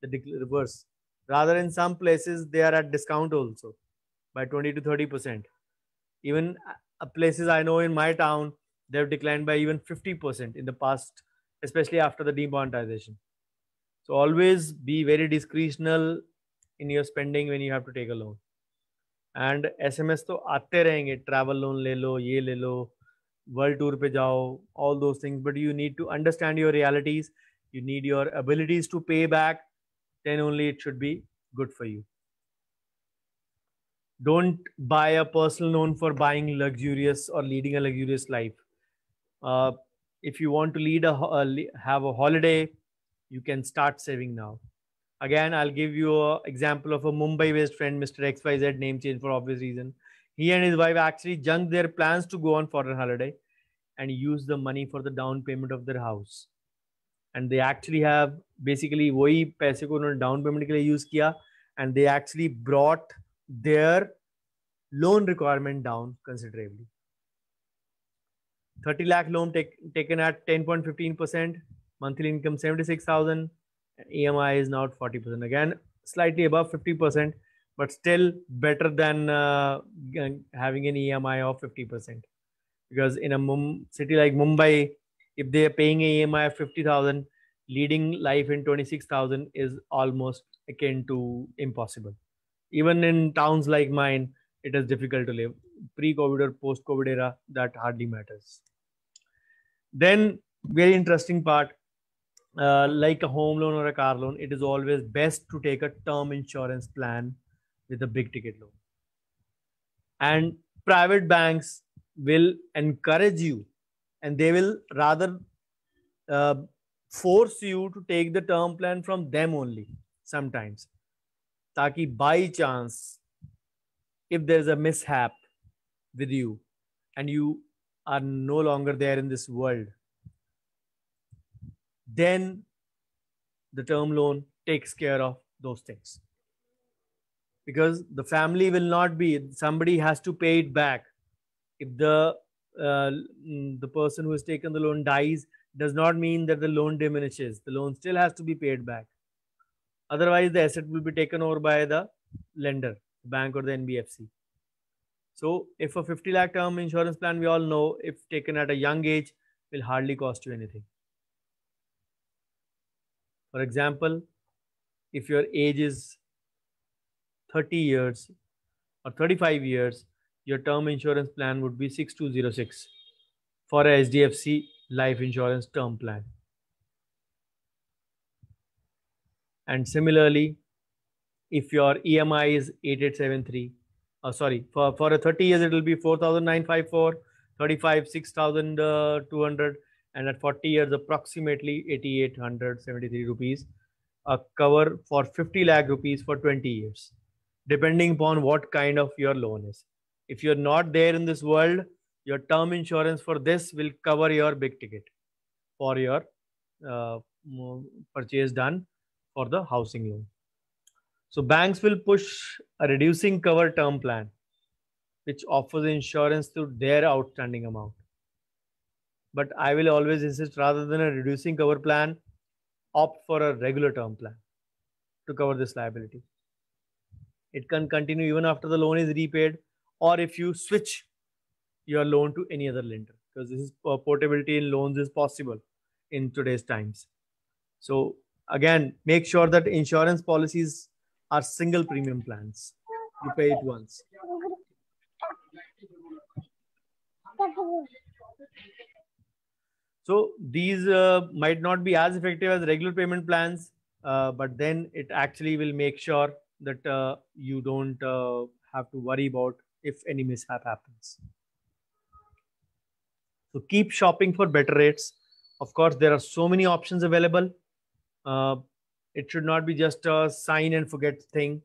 The reverse. Rather, in some places they are at discount also by 20 to 30 percent. Even uh, places I know in my town, they have declined by even 50 percent in the past, especially after the demonetization. So always be very discretional in your spending when you have to take a loan. And SMS to aate rahenge, travel loan lelo, ye lelo, world tour pe jao, all those things. But you need to understand your realities. You need your abilities to pay back. Then only it should be good for you. Don't buy a personal loan for buying luxurious or leading a luxurious life. Uh, if you want to lead a uh, have a holiday, you can start saving now again i'll give you an example of a mumbai based friend mr xyz name change for obvious reason he and his wife actually junked their plans to go on foreign holiday and use the money for the down payment of their house and they actually have basically वही पैसे को उन्होंने down payment के लिए use किया and they actually brought their loan requirement down considerably 30 lakh loan take, taken at 10.15 percent monthly income 76000 emi is not 40% again slightly above 50% but still better than uh, having an emi of 50% because in a city like mumbai if they are paying an emi of 50000 leading life in 26000 is almost akin to impossible even in towns like mine it is difficult to live pre covid or post covid era that hardly matters then very interesting part uh, like a home loan or a car loan, it is always best to take a term insurance plan with a big ticket loan. And private banks will encourage you and they will rather uh, force you to take the term plan from them only sometimes. Taki by chance, if there's a mishap with you and you are no longer there in this world, then the term loan takes care of those things. Because the family will not be, somebody has to pay it back. If the uh, mm, the person who has taken the loan dies, does not mean that the loan diminishes. The loan still has to be paid back. Otherwise, the asset will be taken over by the lender, bank or the NBFC. So, if a 50 lakh term insurance plan, we all know, if taken at a young age, will hardly cost you anything. For example, if your age is 30 years or 35 years, your term insurance plan would be 6206 for a HDFC life insurance term plan. And similarly, if your EMI is 8873, uh, sorry, for, for a 30 years, it will be 4954, 35, 6200, uh, and at 40 years approximately 8873 rupees a cover for 50 lakh rupees for 20 years depending upon what kind of your loan is if you're not there in this world your term insurance for this will cover your big ticket for your uh, purchase done for the housing loan so banks will push a reducing cover term plan which offers insurance to their outstanding amount but I will always insist rather than a reducing cover plan, opt for a regular term plan to cover this liability. It can continue even after the loan is repaid or if you switch your loan to any other lender because this is uh, portability in loans is possible in today's times. So again, make sure that insurance policies are single premium plans. You pay it once. So these uh, might not be as effective as regular payment plans, uh, but then it actually will make sure that uh, you don't uh, have to worry about if any mishap happens. So keep shopping for better rates. Of course, there are so many options available. Uh, it should not be just a sign and forget thing.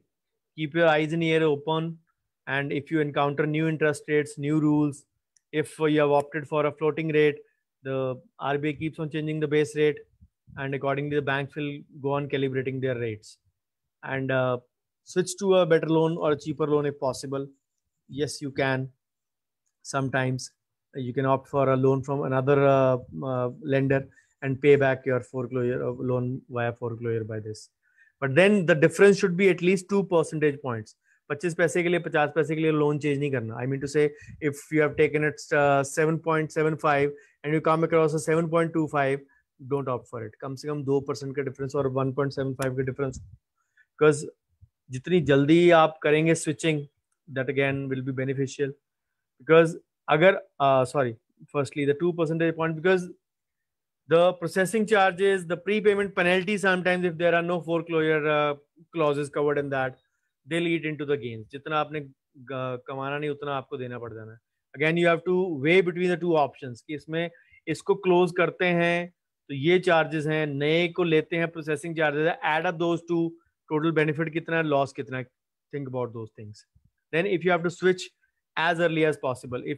Keep your eyes and ear open. And if you encounter new interest rates, new rules, if you have opted for a floating rate, the RBI keeps on changing the base rate, and accordingly, the banks will go on calibrating their rates and uh, switch to a better loan or a cheaper loan if possible. Yes, you can. Sometimes you can opt for a loan from another uh, uh, lender and pay back your foreclosure uh, loan via foreclosure by this. But then the difference should be at least two percentage points. पच्चीस पैसे के लिए पचास पैसे के लिए loan change नहीं करना I mean to say if you have taken it seven point seven five and you come across seven point two five don't opt for it कम से कम दो परसेंट का डिफरेंस और वन पॉइंट सेवन फाइव का difference because जितनी जल्दी आप करेंगे switching that again will be beneficial because अगर sorry uh, firstly firstly the 2 percentage point because the processing charges the prepayment penalty sometimes if there are no foreclosure uh, clauses covered in that they lead in to the gains जितना आपने कमाना नहीं उतना आपको देना पड़ जाना है again you have to weigh between the two option कि इसमें इसको क्लोज करते हैं तो ये चार्जेस हैं नए को लेते हैं प्रोसेसिंग चार्जेस है add up those to total benefit कितना है लॉस कितना है think about those things then if you have to switch as as early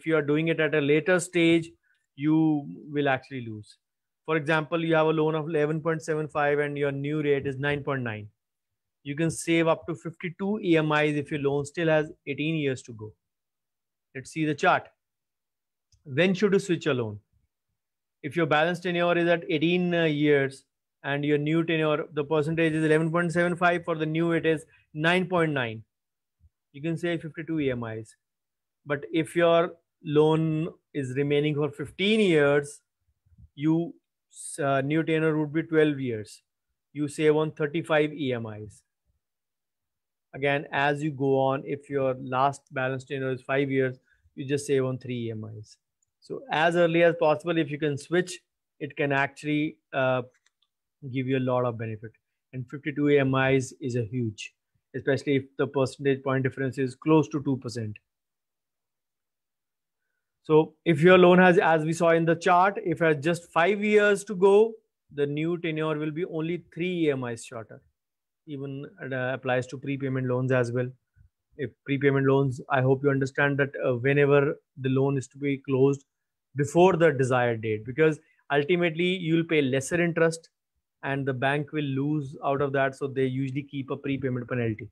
you are doing it at a later stage you will actually lose for example you have a loan of eleven point seven five and your new rate is nine point nine you can save up to 52 EMIs if your loan still has 18 years to go. Let's see the chart. When should you switch a loan? If your balance tenure is at 18 uh, years and your new tenure, the percentage is 11.75, for the new it is 9.9. .9. You can save 52 EMIs. But if your loan is remaining for 15 years, you uh, new tenure would be 12 years. You save on 35 EMIs. Again, as you go on, if your last balance tenure is five years, you just save on three EMIs. So as early as possible, if you can switch, it can actually uh, give you a lot of benefit. And 52 EMIs is a huge, especially if the percentage point difference is close to 2%. So if your loan has, as we saw in the chart, if it has just five years to go, the new tenure will be only three EMIs shorter even uh, applies to prepayment loans as well if prepayment loans i hope you understand that uh, whenever the loan is to be closed before the desired date because ultimately you'll pay lesser interest and the bank will lose out of that so they usually keep a prepayment penalty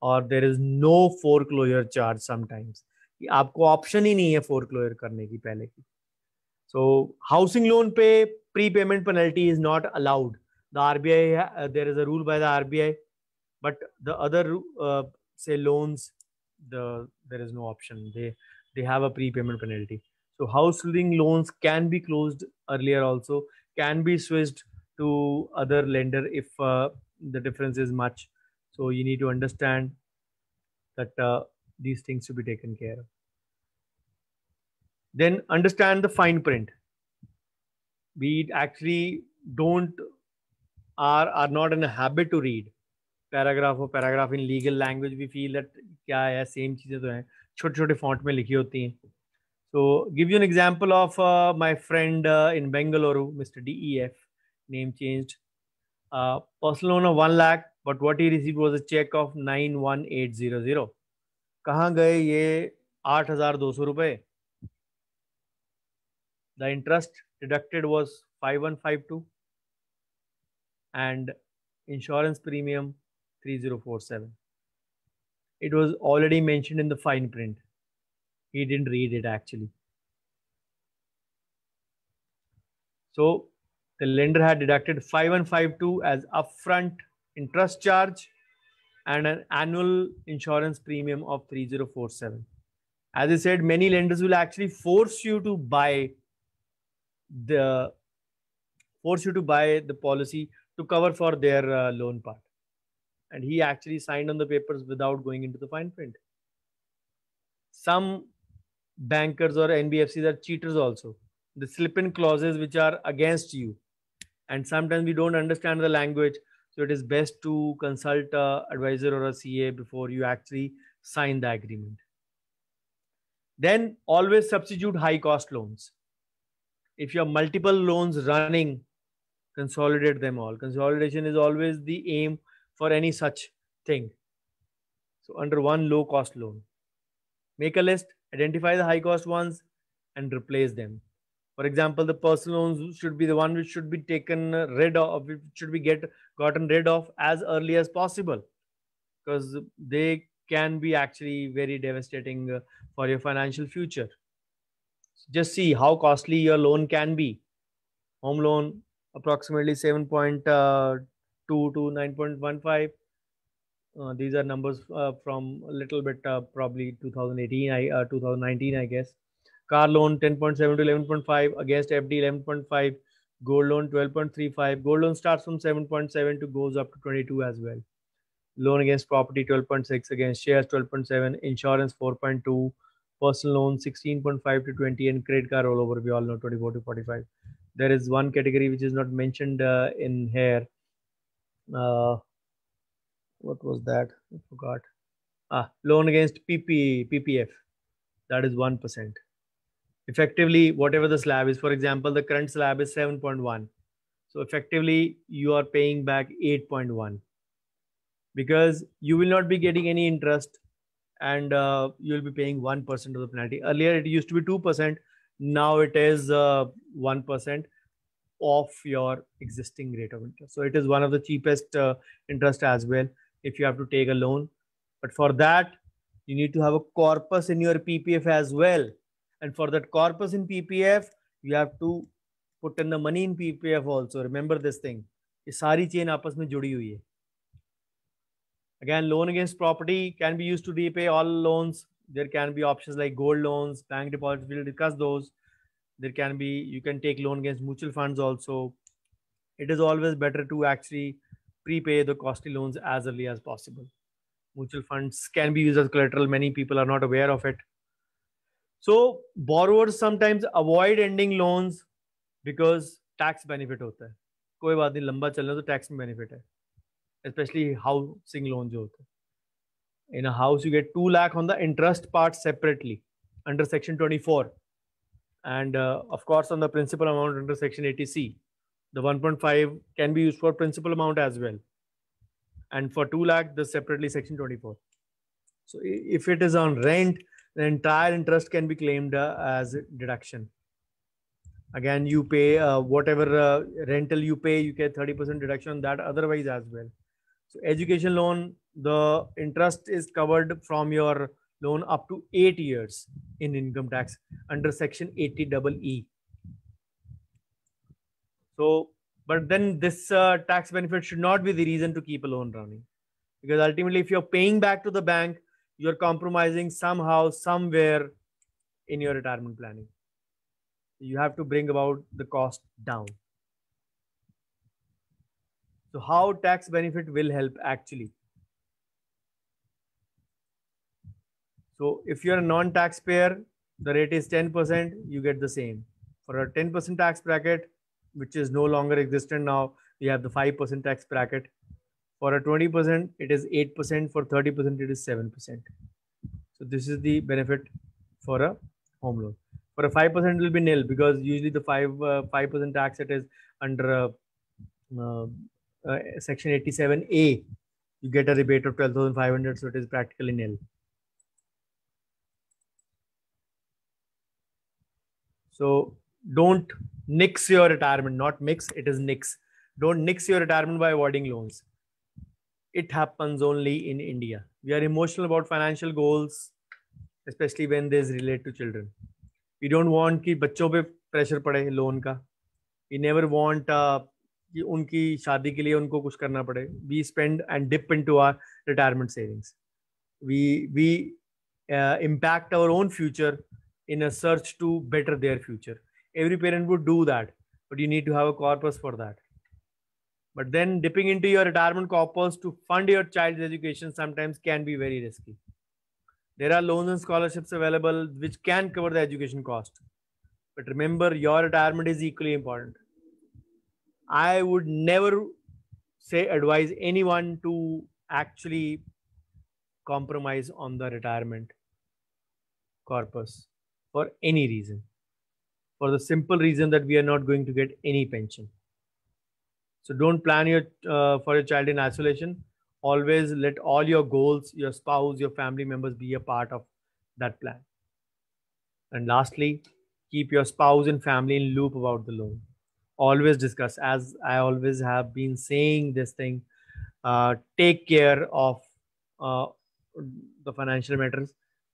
or there is no foreclosure charge sometimes आपको option ही नहीं है foreclosure करने की पहले की so housing loan पे prepayment penalty is not allowed the RBI, uh, there is a rule by the RBI, but the other, uh, say loans, the there is no option. They they have a prepayment penalty. So housing loans can be closed earlier also, can be switched to other lender if uh, the difference is much. So you need to understand that uh, these things should be taken care of. Then understand the fine print. We actually don't are are not in a habit to read paragraph or paragraph in legal language we feel that kya hai same cheeze to hain chote chote font mein likhi hoti hain so give you an example of uh, my friend uh, in Bengaluru Mr DEF name changed uh, personal loan of 1 lakh but what he received was a check of 91800 kahan gaye ye 8200 rupaye the interest deducted was 5152 and insurance premium 3047. It was already mentioned in the fine print. He didn't read it actually. So the lender had deducted 5152 as upfront interest charge and an annual insurance premium of 3047. As I said, many lenders will actually force you to buy the force you to buy the policy to cover for their uh, loan part. And he actually signed on the papers without going into the fine print. Some bankers or NBFCs are cheaters also. The slip in clauses which are against you. And sometimes we don't understand the language. So it is best to consult a advisor or a CA before you actually sign the agreement. Then always substitute high cost loans. If you have multiple loans running consolidate them all. Consolidation is always the aim for any such thing. So under one low cost loan, make a list, identify the high cost ones and replace them. For example, the personal loans should be the one which should be taken rid of, which should be get gotten rid of as early as possible because they can be actually very devastating uh, for your financial future. So just see how costly your loan can be. Home loan, approximately 7.2 uh, to 9.15. Uh, these are numbers uh, from a little bit uh, probably 2018 I, uh, 2019 i guess car loan 10.7 to 11.5 against fd 11.5 gold loan 12.35 gold loan starts from 7.7 to goes up to 22 as well loan against property 12.6 against shares 12.7 insurance 4.2 personal loan 16.5 to 20 and credit card rollover we all know 24 to 45 there is one category which is not mentioned uh, in here uh, what was that i forgot ah loan against pp ppf that is 1% effectively whatever the slab is for example the current slab is 7.1 so effectively you are paying back 8.1 because you will not be getting any interest and uh, you will be paying 1% of the penalty earlier it used to be 2% now it is uh, 1% of your existing rate of interest so it is one of the cheapest uh, interest as well if you have to take a loan but for that you need to have a corpus in your ppf as well and for that corpus in ppf you have to put in the money in ppf also remember this thing again loan against property can be used to repay all loans there can be options like gold loans bank deposits we'll discuss those there can be you can take loan against mutual funds also it is always better to actually prepay the costly loans as early as possible mutual funds can be used as collateral many people are not aware of it so borrowers sometimes avoid ending loans because tax benefit होता hai. कोई बात नहीं लंबा चलना तो tax में benefit है specially housing loan जो होता है in a house you get 2 lakh on the interest part separately under section 24 and uh, of course on the principal amount under section 80c the 1.5 can be used for principal amount as well and for 2 lakh the separately section 24 so if it is on rent the entire interest can be claimed uh, as deduction again you pay uh, whatever uh, rental you pay you get 30% deduction on that otherwise as well so education loan, the interest is covered from your loan up to eight years in income tax under section 80 double e. So, but then this uh, tax benefit should not be the reason to keep a loan running because ultimately if you're paying back to the bank, you're compromising somehow, somewhere in your retirement planning. You have to bring about the cost down. So how tax benefit will help actually? So if you're a non-taxpayer, the rate is 10%, you get the same. For a 10% tax bracket, which is no longer existent now, you have the 5% tax bracket. For a 20%, it is 8%. For 30%, it is 7%. So this is the benefit for a home loan. For a 5%, it will be nil because usually the 5, uh, 5% tax it is under a uh, uh, uh, section 87A, you get a rebate of 12,500. So it is practically nil. So don't nix your retirement, not mix, it is nix. Don't nix your retirement by avoiding loans. It happens only in India. We are emotional about financial goals, especially when they relate to children. We don't want ki bachcho pe pressure pade loan ka. We never want a uh, कि उनकी शादी के लिए उनको कुछ करना पड़े we spend and dip in to our retirement savings we we impact our own future in a search to better their future every parent would do that but you need to have a corpus for that but then dipping in to your retirement corpus to fund your child education sometimes can be very risky there are loans and scholarships available which can cover the education cost but remember your retirement is equally important I would never say advise anyone to actually compromise on the retirement corpus for any reason for the simple reason that we are not going to get any pension so don't plan your uh, for your child in isolation always let all your goals your spouse your family members be a part of that plan and lastly keep your spouse and family in loop about the loan always discuss as i always have been saying this thing uh, take care of uh, the financial matters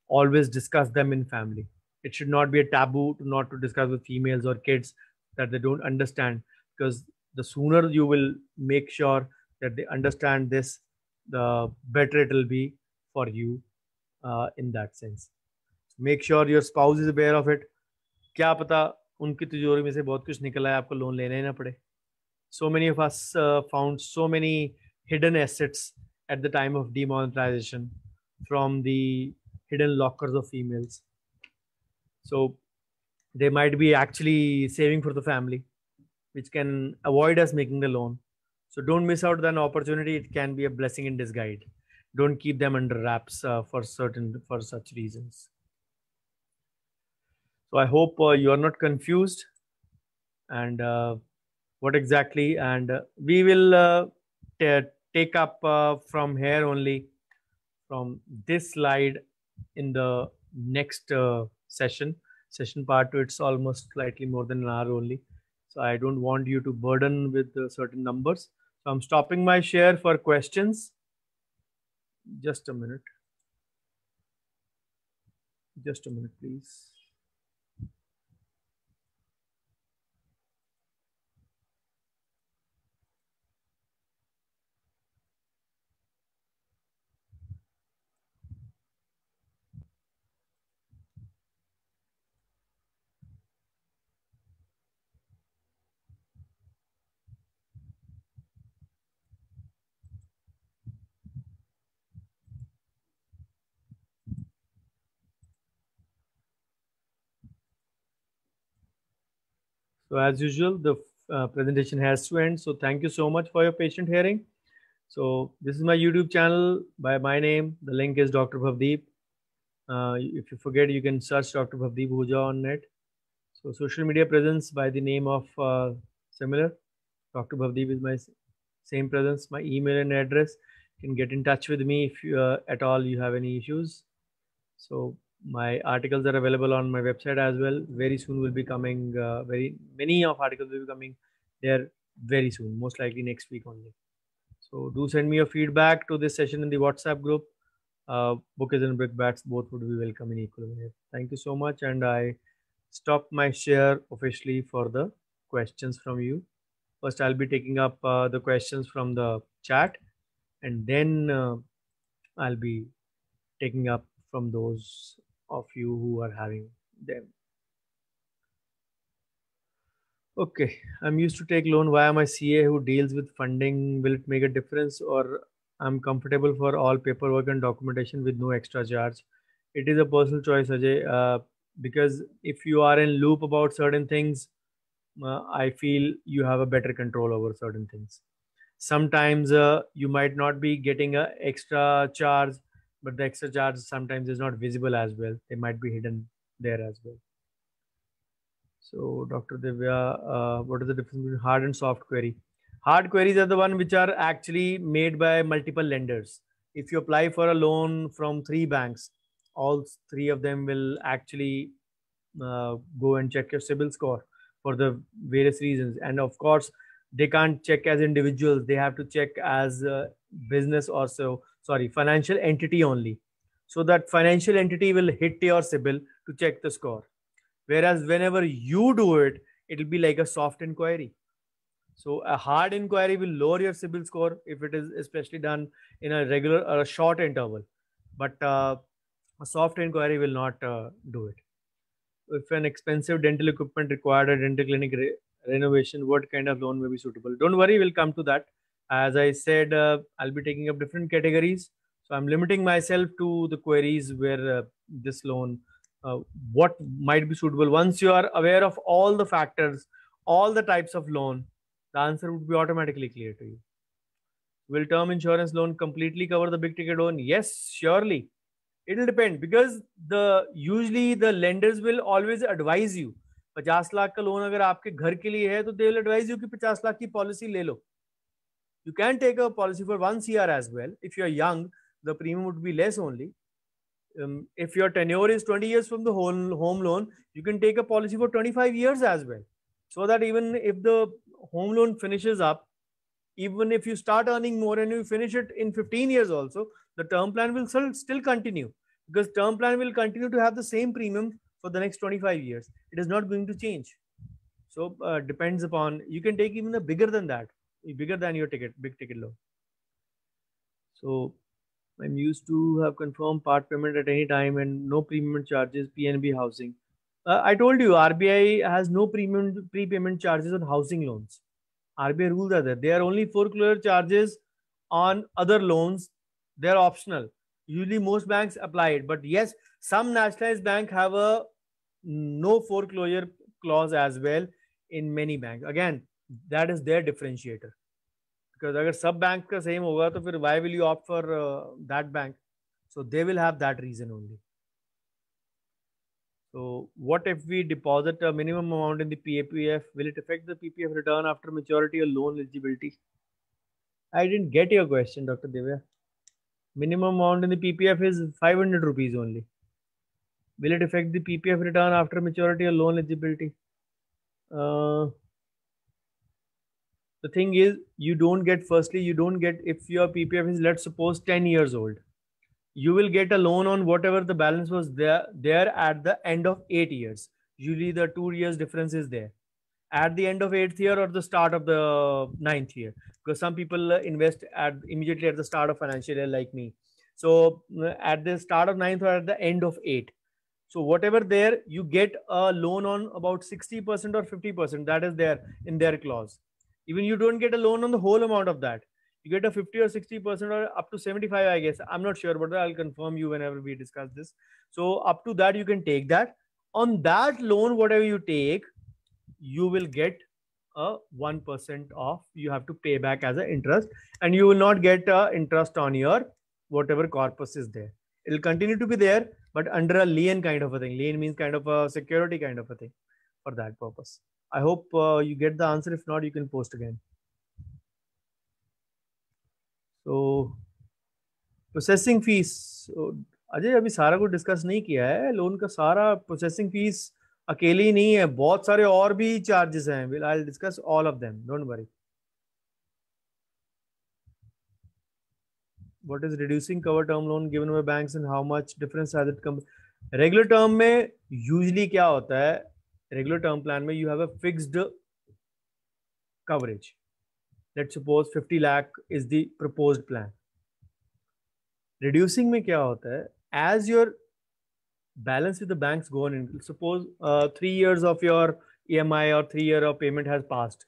always discuss them in family it should not be a taboo to not to discuss with females or kids that they don't understand because the sooner you will make sure that they understand this the better it will be for you uh, in that sense make sure your spouse is aware of it क्या पता उनकी में से बहुत कुछ निकला है आपको लोन लेने ना पड़े so many of us uh, found so many hidden assets at the time of demonetization from the hidden lockers of females so they might be actually saving for the family which can avoid us making the loan so don't miss out on opportunity it can be a blessing in disguise don't keep them under wraps uh, for certain for such reasons so I hope uh, you are not confused and uh, what exactly and uh, we will take up from here only from this slide in the next session session part two it's almost slightly more than an hour only so i don't want you to burden with uh, certain numbers so i'm stopping my share for questions just a minute just a minute please So as usual, the uh, presentation has to end. So thank you so much for your patient hearing. So this is my YouTube channel by my name. The link is Dr. Bhavdeep. Uh, if you forget, you can search Dr. Bhavdeep Bhuja on net. So social media presence by the name of uh, similar. Dr. Bhavdeep is my same presence. My email and address. You can get in touch with me if you, uh, at all you have any issues. So my articles are available on my website as well very soon will be coming uh, very many of articles will be coming there very soon most likely next week only so do send me your feedback to this session in the whatsapp group uh, bookers and brickbats both would be welcome in equal measure thank you so much and i stop my share officially for the questions from you first i'll be taking up uh, the questions from the chat and then uh, i'll be taking up from those of you who are having them. Okay, I'm used to take loan. Why am I CA who deals with funding? Will it make a difference or I'm comfortable for all paperwork and documentation with no extra charge? It is a personal choice, Ajay, uh, because if you are in loop about certain things, uh, I feel you have a better control over certain things. Sometimes uh, you might not be getting a extra charge but the extra charge sometimes is not visible as well. They might be hidden there as well. So Dr. Devya, uh, what is the difference between hard and soft query? Hard queries are the one which are actually made by multiple lenders. If you apply for a loan from three banks, all three of them will actually uh, go and check your CIBIL score for the various reasons. And of course, they can't check as individuals. They have to check as uh, business also sorry, financial entity only. So that financial entity will hit your CIBIL to check the score. Whereas whenever you do it, it'll be like a soft inquiry. So a hard inquiry will lower your CIBIL score if it is especially done in a regular or a short interval. But uh, a soft inquiry will not uh, do it. If an expensive dental equipment required a dental clinic re renovation, what kind of loan may be suitable? Don't worry, we'll come to that. As I said, uh, I'll be taking up different categories. So I'm limiting myself to the queries where uh, this loan, uh, what might be suitable. Once you are aware of all the factors, all the types of loan, the answer would be automatically clear to you. Will term insurance loan completely cover the big ticket loan? Yes, surely. It'll depend because the usually the lenders will always advise you. 50 lakh का loan अगर आपके घर के लिए है तो they will advise you कि 50 lakh की पॉलिसी ले लो you can take a policy for one year as well. If you're young, the premium would be less only. Um, if your tenure is 20 years from the home, home loan, you can take a policy for 25 years as well. So that even if the home loan finishes up, even if you start earning more and you finish it in 15 years also, the term plan will still, still continue because term plan will continue to have the same premium for the next 25 years. It is not going to change. So uh, depends upon, you can take even a bigger than that bigger than your ticket, big ticket loan. So I'm used to have confirmed part payment at any time and no prepayment charges, PNB housing. Uh, I told you RBI has no premium prepayment charges on housing loans. RBI rules are there. There are only foreclosure charges on other loans. They're optional. Usually most banks apply it. But yes, some nationalized bank have a no foreclosure clause as well in many banks. Again, that is their differentiator, because if sub सब bank का same होगा तो why will you you opt for so they will have that reason only so what if we deposit a minimum amount in the PAPF will it affect the PPF return after maturity or loan eligibility I didn't get your question Dr. Deva. minimum amount in the PPF is 500 rupees only will it affect the PPF return after maturity or loan eligibility uh, the thing is you don't get firstly you don't get if your ppf is let's suppose 10 years old you will get a loan on whatever the balance was there there at the end of 8 years usually the 2 years difference is there at the end of 8th year or the start of the ninth year because some people invest at immediately at the start of financial year like me so at the start of ninth or at the end of 8 so whatever there you get a loan on about 60% or 50% that is there in their clause even you don't get a loan on the whole amount of that you get a 50 or 60 percent or up to 75 i guess i'm not sure but i'll confirm you whenever we discuss this so up to that you can take that on that loan whatever you take you will get a 1% off you have to pay back as an interest and you will not get uh, interest on your whatever corpus is there it'll continue to be there but under a lien kind of a thing lien means kind of a security kind of a thing for that purpose I hope uh, you get the answer. If not, you can post again. So, processing fees. So, Ajay अभी सारा कुछ discuss नहीं किया है loan का सारा processing fees अकेली नहीं है बहुत सारे और भी चार्जेस हैं will I discuss all of them don't worry what is reducing cover term loan given by banks and how much difference it come regular term में यूजली क्या होता है regular term plan mein you have a fixed coverage let's suppose 50 lakh is the proposed plan reducing me, kya hota hai as your balance with the banks go on suppose uh, 3 years of your emi or 3 year of payment has passed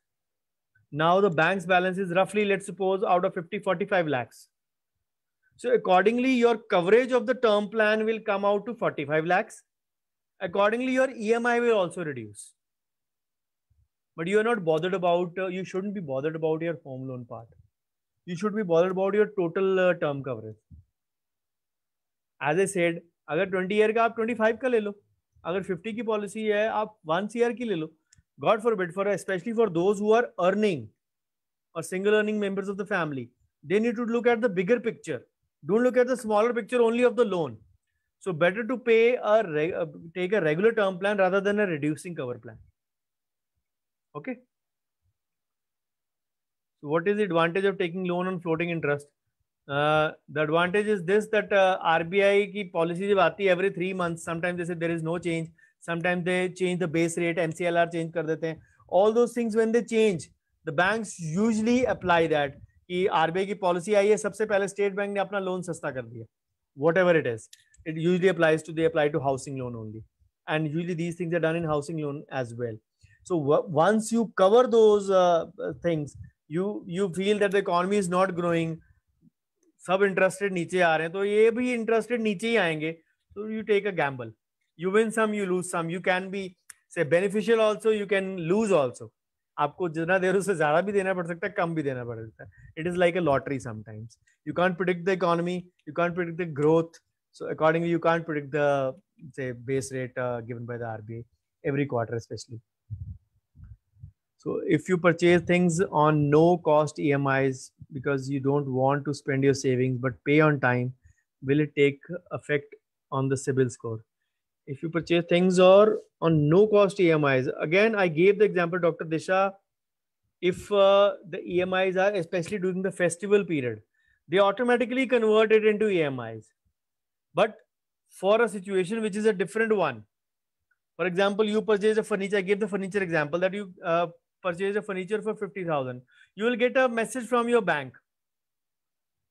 now the bank's balance is roughly let's suppose out of 50 45 lakhs so accordingly your coverage of the term plan will come out to 45 lakhs accordingly your EMI will also reduce. But you are not bothered about, uh, you shouldn't be bothered about your home loan part. You should be bothered about your total uh, term coverage. As I said, अगर 20 year का आप 25 का ले लो अगर 50 की policy है आप one year की ले लो God forbid for specially for those who are earning और single earning members of the family they need to look at the bigger picture don't look at the smaller picture only of the loan So better to pay a take a regular term plan rather than a reducing cover plan. Okay. So what is the advantage of taking loan on floating interest? Uh, the advantage is this that uh, RBI ki policy jab aati every 3 months, sometimes they say there is no change, sometimes they change the base rate, MCLR change kar dete hain All those things when they change, the banks usually apply that कि RBI की policy आई है सबसे पहले state bank ने अपना loan सस्ता कर दिया. Whatever it is. it usually applies to they apply to housing loan only and usually these things are done in housing loan as well so once you cover those uh, uh, things you you feel that the economy is not growing sub interested niche aa rahe to ye bhi interested niche hi aayenge so you take a gamble you win some you lose some you can be say beneficial also you can lose also आपको जितना देर उसे ज्यादा भी देना पड़ सकता है कम भी देना पड़ सकता है it is like a lottery sometimes you can't predict the economy you can't predict the growth so accordingly, you can't predict the say base rate uh, given by the RBI every quarter, especially. So if you purchase things on no cost EMIs because you don't want to spend your savings but pay on time, will it take effect on the CIBIL score? If you purchase things or on no cost EMIs, again, I gave the example, Dr. Disha, if uh, the EMIs are especially during the festival period, they automatically convert it into EMIs but for a situation which is a different one for example you purchase a furniture i gave the furniture example that you uh, purchase a furniture for 50000 you will get a message from your bank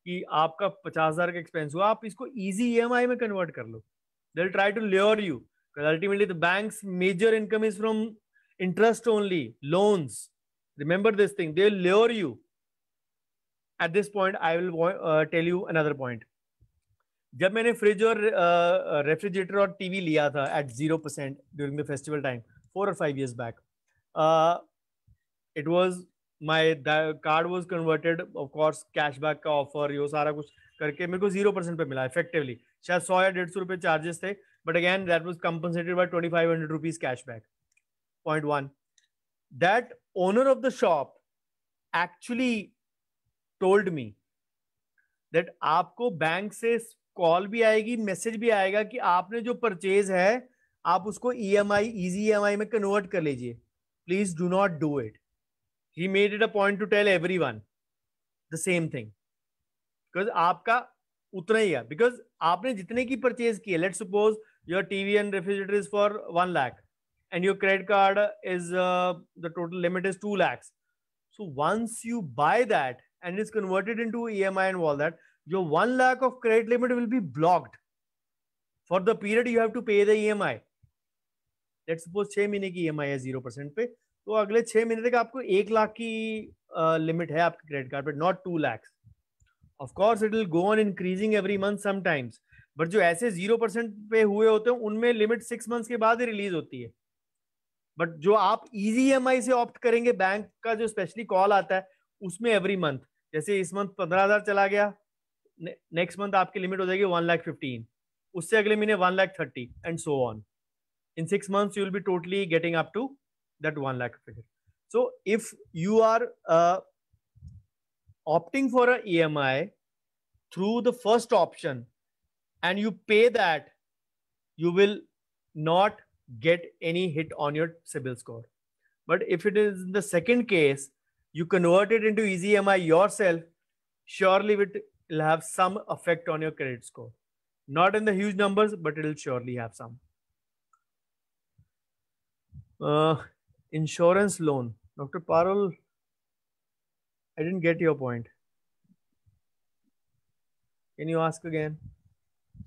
कि आपका पचास हजार का expense हुआ आप इसको easy EMI में convert कर लो they try to lure you ultimately the banks major income is from interest only loans remember this thing they lure you at this point I will tell you another point जब मैंने fridge और refrigerator और TV लिया था at zero percent during the festival time four और five years back it was my card was converted of course cash back का offer ये सारा कुछ करके मेरे को जीरो परसेंट पे मिला इफेक्टिवली शायद सौ या डेढ़ सौ रुपये चार्जेस थे but again that was compensated by twenty five hundred rupees cash back point one that owner of the shop actually told me that आपको बैंक से कॉल भी आएगी मैसेज भी आएगा कि आपने जो परचेज है आप उसको E M I easy E M I में कन्वर्ट कर लीजिए please do not do it he made it a point to tell everyone the same thing because आपका उतना ही है बिकॉज आपने जितने की परचेज किए let suppose your TV and refrigerator is for one lakh and your credit card is the total limit is two lakhs so once you buy that and is converted in to E M I and all that your 1 lakh of credit limit will be blocked for the period you have to pay the EMI. Let suppose छह महीने की EMI e है zero percent पे तो अगले छह महीने तक आपको एक लाख की लिमिट uh, है आपके क्रेडिट कार्ड पे not two lakhs of course it will go on increasing every month sometimes but जो ऐसे जीरो परसेंट पे हुए होते हैं उनमें लिमिट सिक्स मंथ्स के बाद ही रिलीज होती है बट जो आप इजी एम e से ऑप्ट करेंगे बैंक का जो स्पेशली कॉल आता है उसमें एवरी मंथ जैसे इस मंथ पंद्रह हजार चला गया नेक्स्ट मंथ आपकी लिमिट हो जाएगी वन लाख फिफ्टीन उससे अगले महीने one lakh thirty and so on in six months you be totally getting up to that one lakh fifty so if you are opting for a EMI through the first option and you pay that you will not get any hit on your CIBIL score but if it is in the second case you converted in to easy M I yourself surely with it'll have some effect on your credit score. Not in the huge numbers, but it'll surely have some. Uh, insurance loan. Dr. Parul, I didn't get your point. Can you ask again?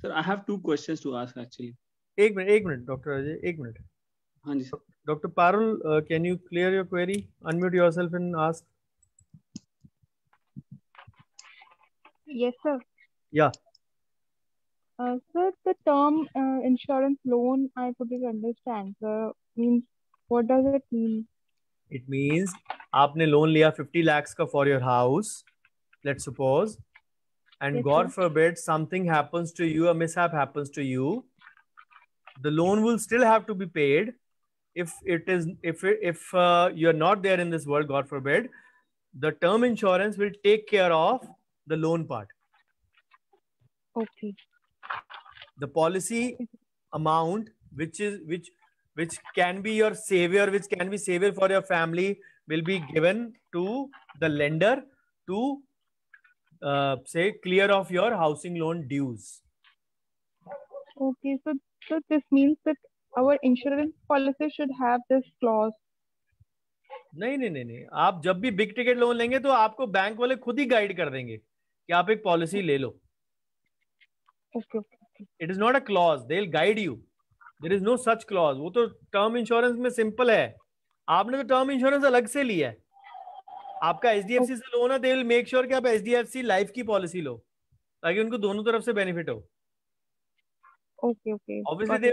Sir, I have two questions to ask actually. Eight minute, eight minute, Dr. Ajay, eight minute. Haan, Dr. Parul, uh, can you clear your query? Unmute yourself and ask. Yes, sir. Yeah. Uh, sir, the term uh, insurance loan, I couldn't understand. Sir, means what does it mean? It means आपने loan लिया 50 lakhs for your house, let's suppose, and yes, God sir. forbid something happens to you, a mishap happens to you, the loan will still have to be paid. If it is, if if uh, you are not there in this world, God forbid, the term insurance will take care of the loan part. Okay. The policy amount, which is which which can be your savior, which can be savior for your family, will be given to the lender to uh, say clear off your housing loan dues. Okay, so so this means that our insurance policy should have this clause. नहीं नहीं नहीं नहीं आप जब भी big ticket loan लेंगे तो आपको बैंक वाले खुद ही गाइड कर देंगे कि आप एक पॉलिसी ले लो it is not a clause they guide you there is no such clause वो तो टर्म इंश्योरेंस में सिंपल है आपने तो टर्म इंश्योरेंस अलग से लिया है आपका एच डी एफ सी से लो ना दे विल मेक कि आप H D F C life की पॉलिसी लो ताकि उनको दोनों तरफ से बेनिफिट हो ट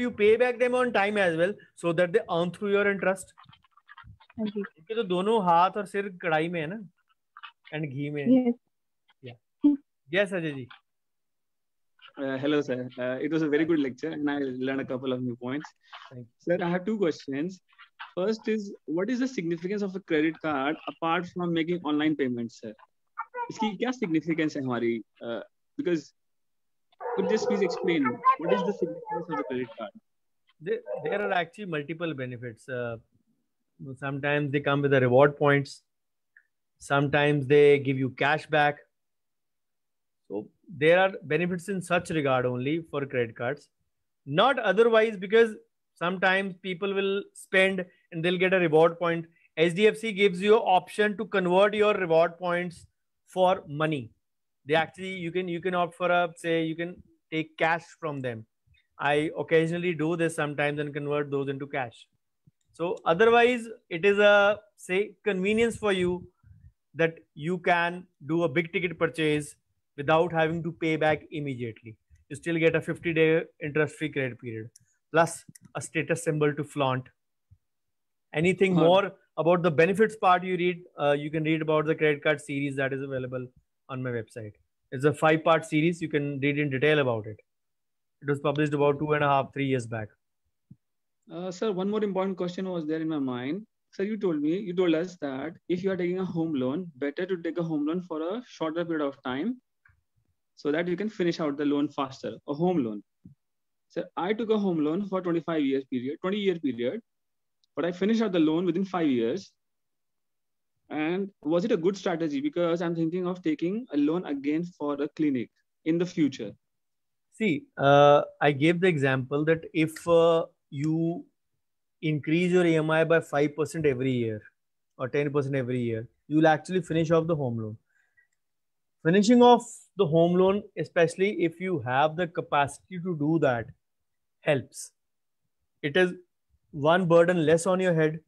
you pay back them on time as well so that they earn through your interest हाँ जी तो दोनों हाथ और सिर कढ़ाई में है ना एंड घी में yes Ajay ji hello sir it was a very good lecture and I learn a couple of new points sir I have two questions first is what is the significance of a credit card apart from making online payments sir इसकी क्या significance है हमारी because could just please explain what is the significance of the credit card there are actually multiple benefits Sometimes they come with the reward points. Sometimes they give you cash back. So there are benefits in such regard only for credit cards. Not otherwise, because sometimes people will spend and they'll get a reward point. HDFC gives you option to convert your reward points for money. They actually you can you can opt for a say you can take cash from them. I occasionally do this sometimes and convert those into cash. So otherwise, it is a say convenience for you that you can do a big ticket purchase without having to pay back immediately. You still get a 50 day interest free credit period plus a status symbol to flaunt. Anything more about the benefits part you read, uh, you can read about the credit card series that is available on my website. It's a five part series. You can read in detail about it. It was published about two and a half, three years back. Uh, sir, one more important question was there in my mind. Sir, you told me, you told us that if you are taking a home loan, better to take a home loan for a shorter period of time so that you can finish out the loan faster, a home loan. Sir, I took a home loan for 25 years period, 20 year period, but I finished out the loan within five years. And was it a good strategy? Because I'm thinking of taking a loan again for a clinic in the future. See, uh, I gave the example that if uh, you increase your AMI by 5% every year or 10% every year, you'll actually finish off the home loan. Finishing off the home loan, especially if you have the capacity to do that, helps. It is one burden less on your head,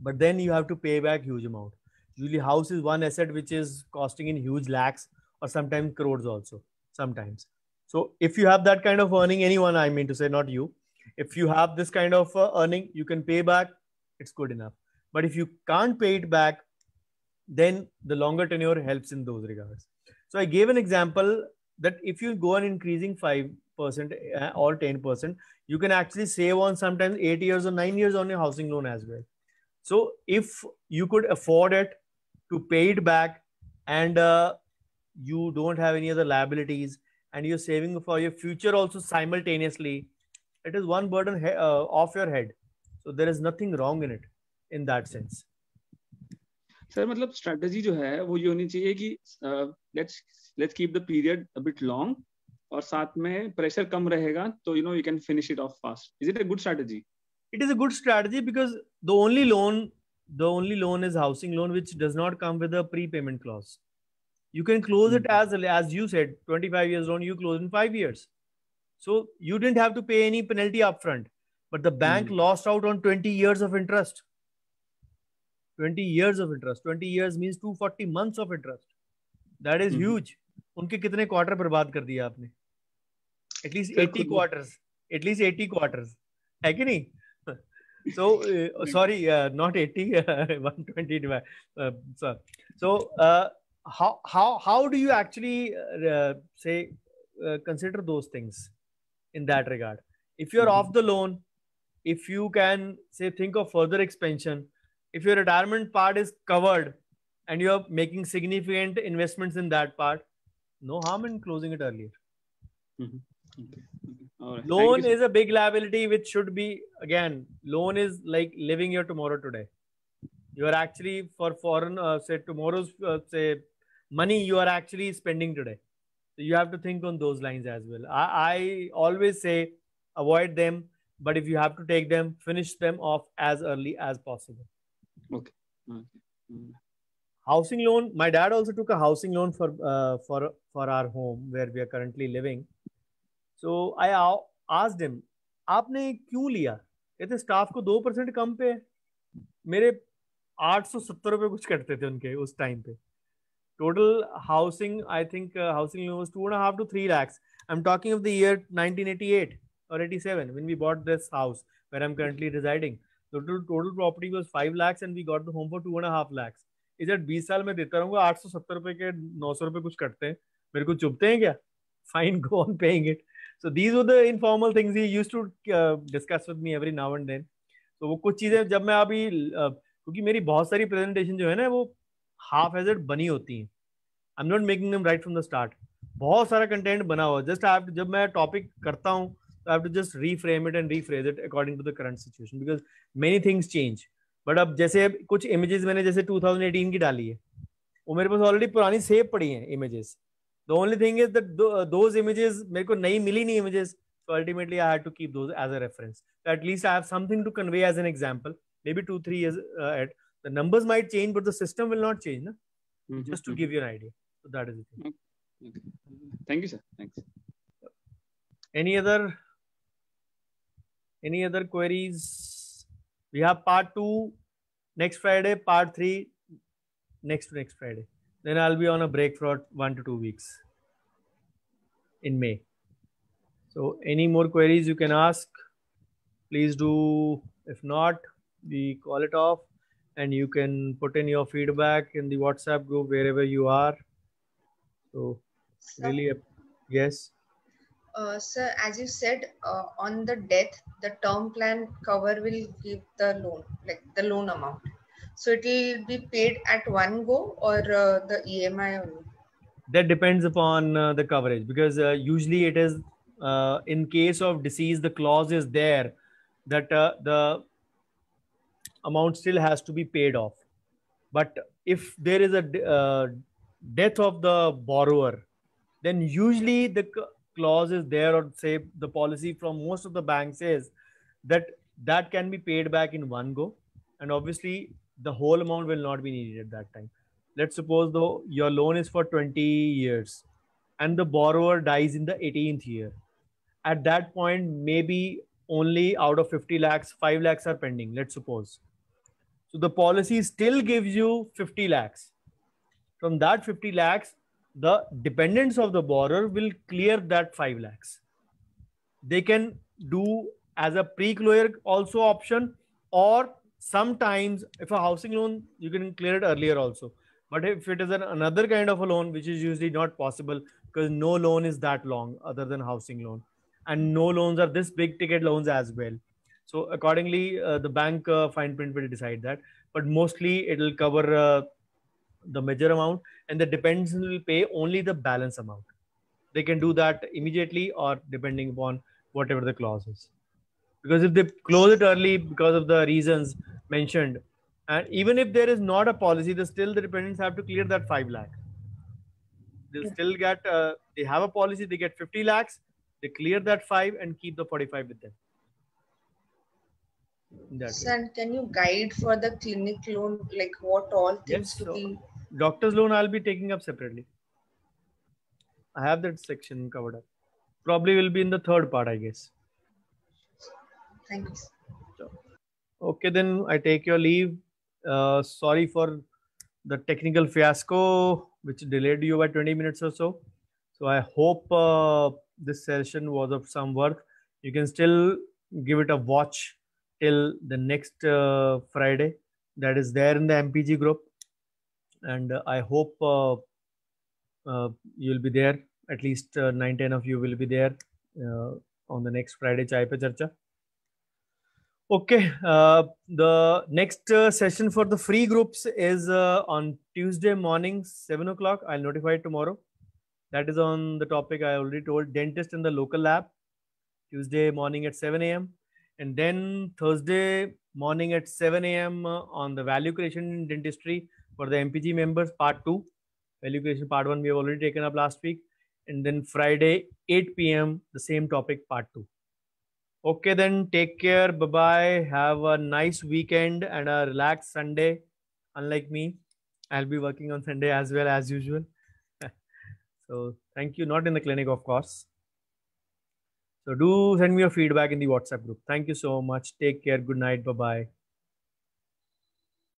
but then you have to pay back huge amount. Usually, house is one asset which is costing in huge lakhs or sometimes crores also. Sometimes. So if you have that kind of earning, anyone I mean to say, not you, if you have this kind of uh, earning you can pay back it's good enough but if you can't pay it back then the longer tenure helps in those regards so i gave an example that if you go on increasing 5% uh, or 10% you can actually save on sometimes 8 years or 9 years on your housing loan as well so if you could afford it to pay it back and uh, you don't have any other liabilities and you're saving for your future also simultaneously it is one burden uh, off your head so there is nothing wrong in it in that sense sir मतलब strategy जो है वो ये होनी चाहिए कि let's let's keep the period a bit long और साथ में प्रेशर कम रहेगा तो you know you can finish it off fast is it a good strategy it is a good strategy because the only loan the only loan is housing loan which does not come with a prepayment clause you can close it as as you said 25 years loan you close in 5 years So you didn't have to pay any penalty upfront, but the bank mm. lost out on 20 years of interest. 20 years of interest. 20 years means 240 months of interest. That is mm. huge. उनके कितने quarter बर्बाद कर दिया आपने at least eighty quarters at least eighty quarters है कि नहीं *laughs* so uh, sorry uh, not 80 *laughs* 120 uh, so, so uh, how how how do you actually say consider those things in that regard. If you're mm-hmm. off the loan, if you can say think of further expansion, if your retirement part is covered and you're making significant investments in that part, no harm in closing it earlier. Mm-hmm. Okay. Okay. Loan is a big liability which should be again loan is like living your tomorrow today. You are actually for foreign uh, say tomorrow's uh, say money you are actually spending today you have to think on those lines as well. I, I always say avoid them, but if you have to take them, finish them off as early as possible. Okay. okay. Mm-hmm. Housing loan. My dad also took a housing loan for uh, for for our home where we are currently living. So I asked him, आपने क्यों लिया कहते staff को दो percent कम पे मेरे आठ सौ सत्तर रुपये कुछ कटते थे उनके उस टाइम पे total housing i think uh, housing loan was two and a half to three lakhs i'm talking of the year 1988 or 87 when we bought this house where i'm currently residing the total, total property was five lakhs and we got the home for two and a half lakhs इधर बीस साल में देता रहूंगा आठ सौ सत्तर रुपए के नौ सौ रुपए कुछ कटते हैं मेरे को चुपते हैं क्या fine go on paying it so these were the informal things he used to discuss with me every now and then तो वो कुछ चीजें जब मैं अभी uh, क्योंकि मेरी बहुत सारी प्रेजेंटेशन जो है ना वो हाफ एजेड बनी होती हैं I am not making them right from the start बहुत सारा कंटेंट बना हुआ जस्ट आई जब मैं टॉपिक करता हूँ तो I to just reframe it and rephrase it according to the current situation because many things change but अब जैसे कुछ इमेजेस मैंने जैसे 2018 की डाली है वो मेरे पास ऑलरेडी पुरानी सेव पड़ी हैं images the only thing is that those images मेरे को नई मिली नहीं इमेजेस तो ultimately I had to keep those as a reference तो at least I have something to convey as an example maybe two three years at The numbers might change, but the system will not change. No? Mm -hmm. Just to give you an idea. So that is it. Okay. Thank you, sir. Thanks. Any other any other queries? We have part two next Friday, part three next next Friday. Then I'll be on a break for one to two weeks in May. So any more queries you can ask, please do. If not, we call it off and you can put in your feedback in the WhatsApp group wherever you are. So, sir, really, yes. Uh, sir, as you said, uh, on the death, the term plan cover will give the loan, like the loan amount. So it will be paid at one go or uh, the EMI only. That depends upon uh, the coverage because uh, usually it is uh, in case of disease, the clause is there that uh, the amount still has to be paid off but if there is a uh, death of the borrower then usually the clause is there or say the policy from most of the banks is that that can be paid back in one go and obviously the whole amount will not be needed at that time let's suppose though your loan is for 20 years and the borrower dies in the 18th year at that point maybe only out of 50 lakhs 5 lakhs are pending let's suppose so the policy still gives you 50 lakhs. From that 50 lakhs, the dependents of the borrower will clear that 5 lakhs. They can do as a pre-clear also option or sometimes if a housing loan, you can clear it earlier also. But if it is an, another kind of a loan, which is usually not possible because no loan is that long other than housing loan. And no loans are this big ticket loans as well. So accordingly, uh, the bank uh, fine print will decide that. But mostly it will cover uh, the major amount and the dependents will pay only the balance amount. They can do that immediately or depending upon whatever the clause is. Because if they close it early because of the reasons mentioned, and even if there is not a policy, the still the dependents have to clear that five lakh. they yeah. still get uh, they have a policy, they get 50 lakhs, they clear that five and keep the 45 with them. Sir, can you guide for the clinic loan, like what all things yes, to so be? Doctor's loan, I'll be taking up separately. I have that section covered up. Probably will be in the third part, I guess. Thanks. So, okay, then I take your leave. Uh, sorry for the technical fiasco, which delayed you by 20 minutes or so. So I hope uh, this session was of some worth. You can still give it a watch till the next uh, Friday that is there in the MPG group. And uh, I hope uh, you'll be there. At least uh, 9 10 of you will be there on the next Friday Chai Pe Charcha. Okay, uh, the next uh, session for the free groups is uh, on Tuesday morning, 7 o'clock. I'll notify tomorrow. That is on the topic I already told dentist in the local lab, Tuesday morning at 7 a.m. And then Thursday morning at 7 a.m. Uh, on the value creation in dentistry for the MPG members, part two. Value creation part one, we have already taken up last week. And then Friday, 8 p.m., the same topic, part two. Okay, then take care. Bye bye. Have a nice weekend and a relaxed Sunday. Unlike me, I'll be working on Sunday as well as usual. *laughs* so, thank you. Not in the clinic, of course. So do send me your feedback in the WhatsApp group. Thank you so much. Take care. Good night. Bye bye.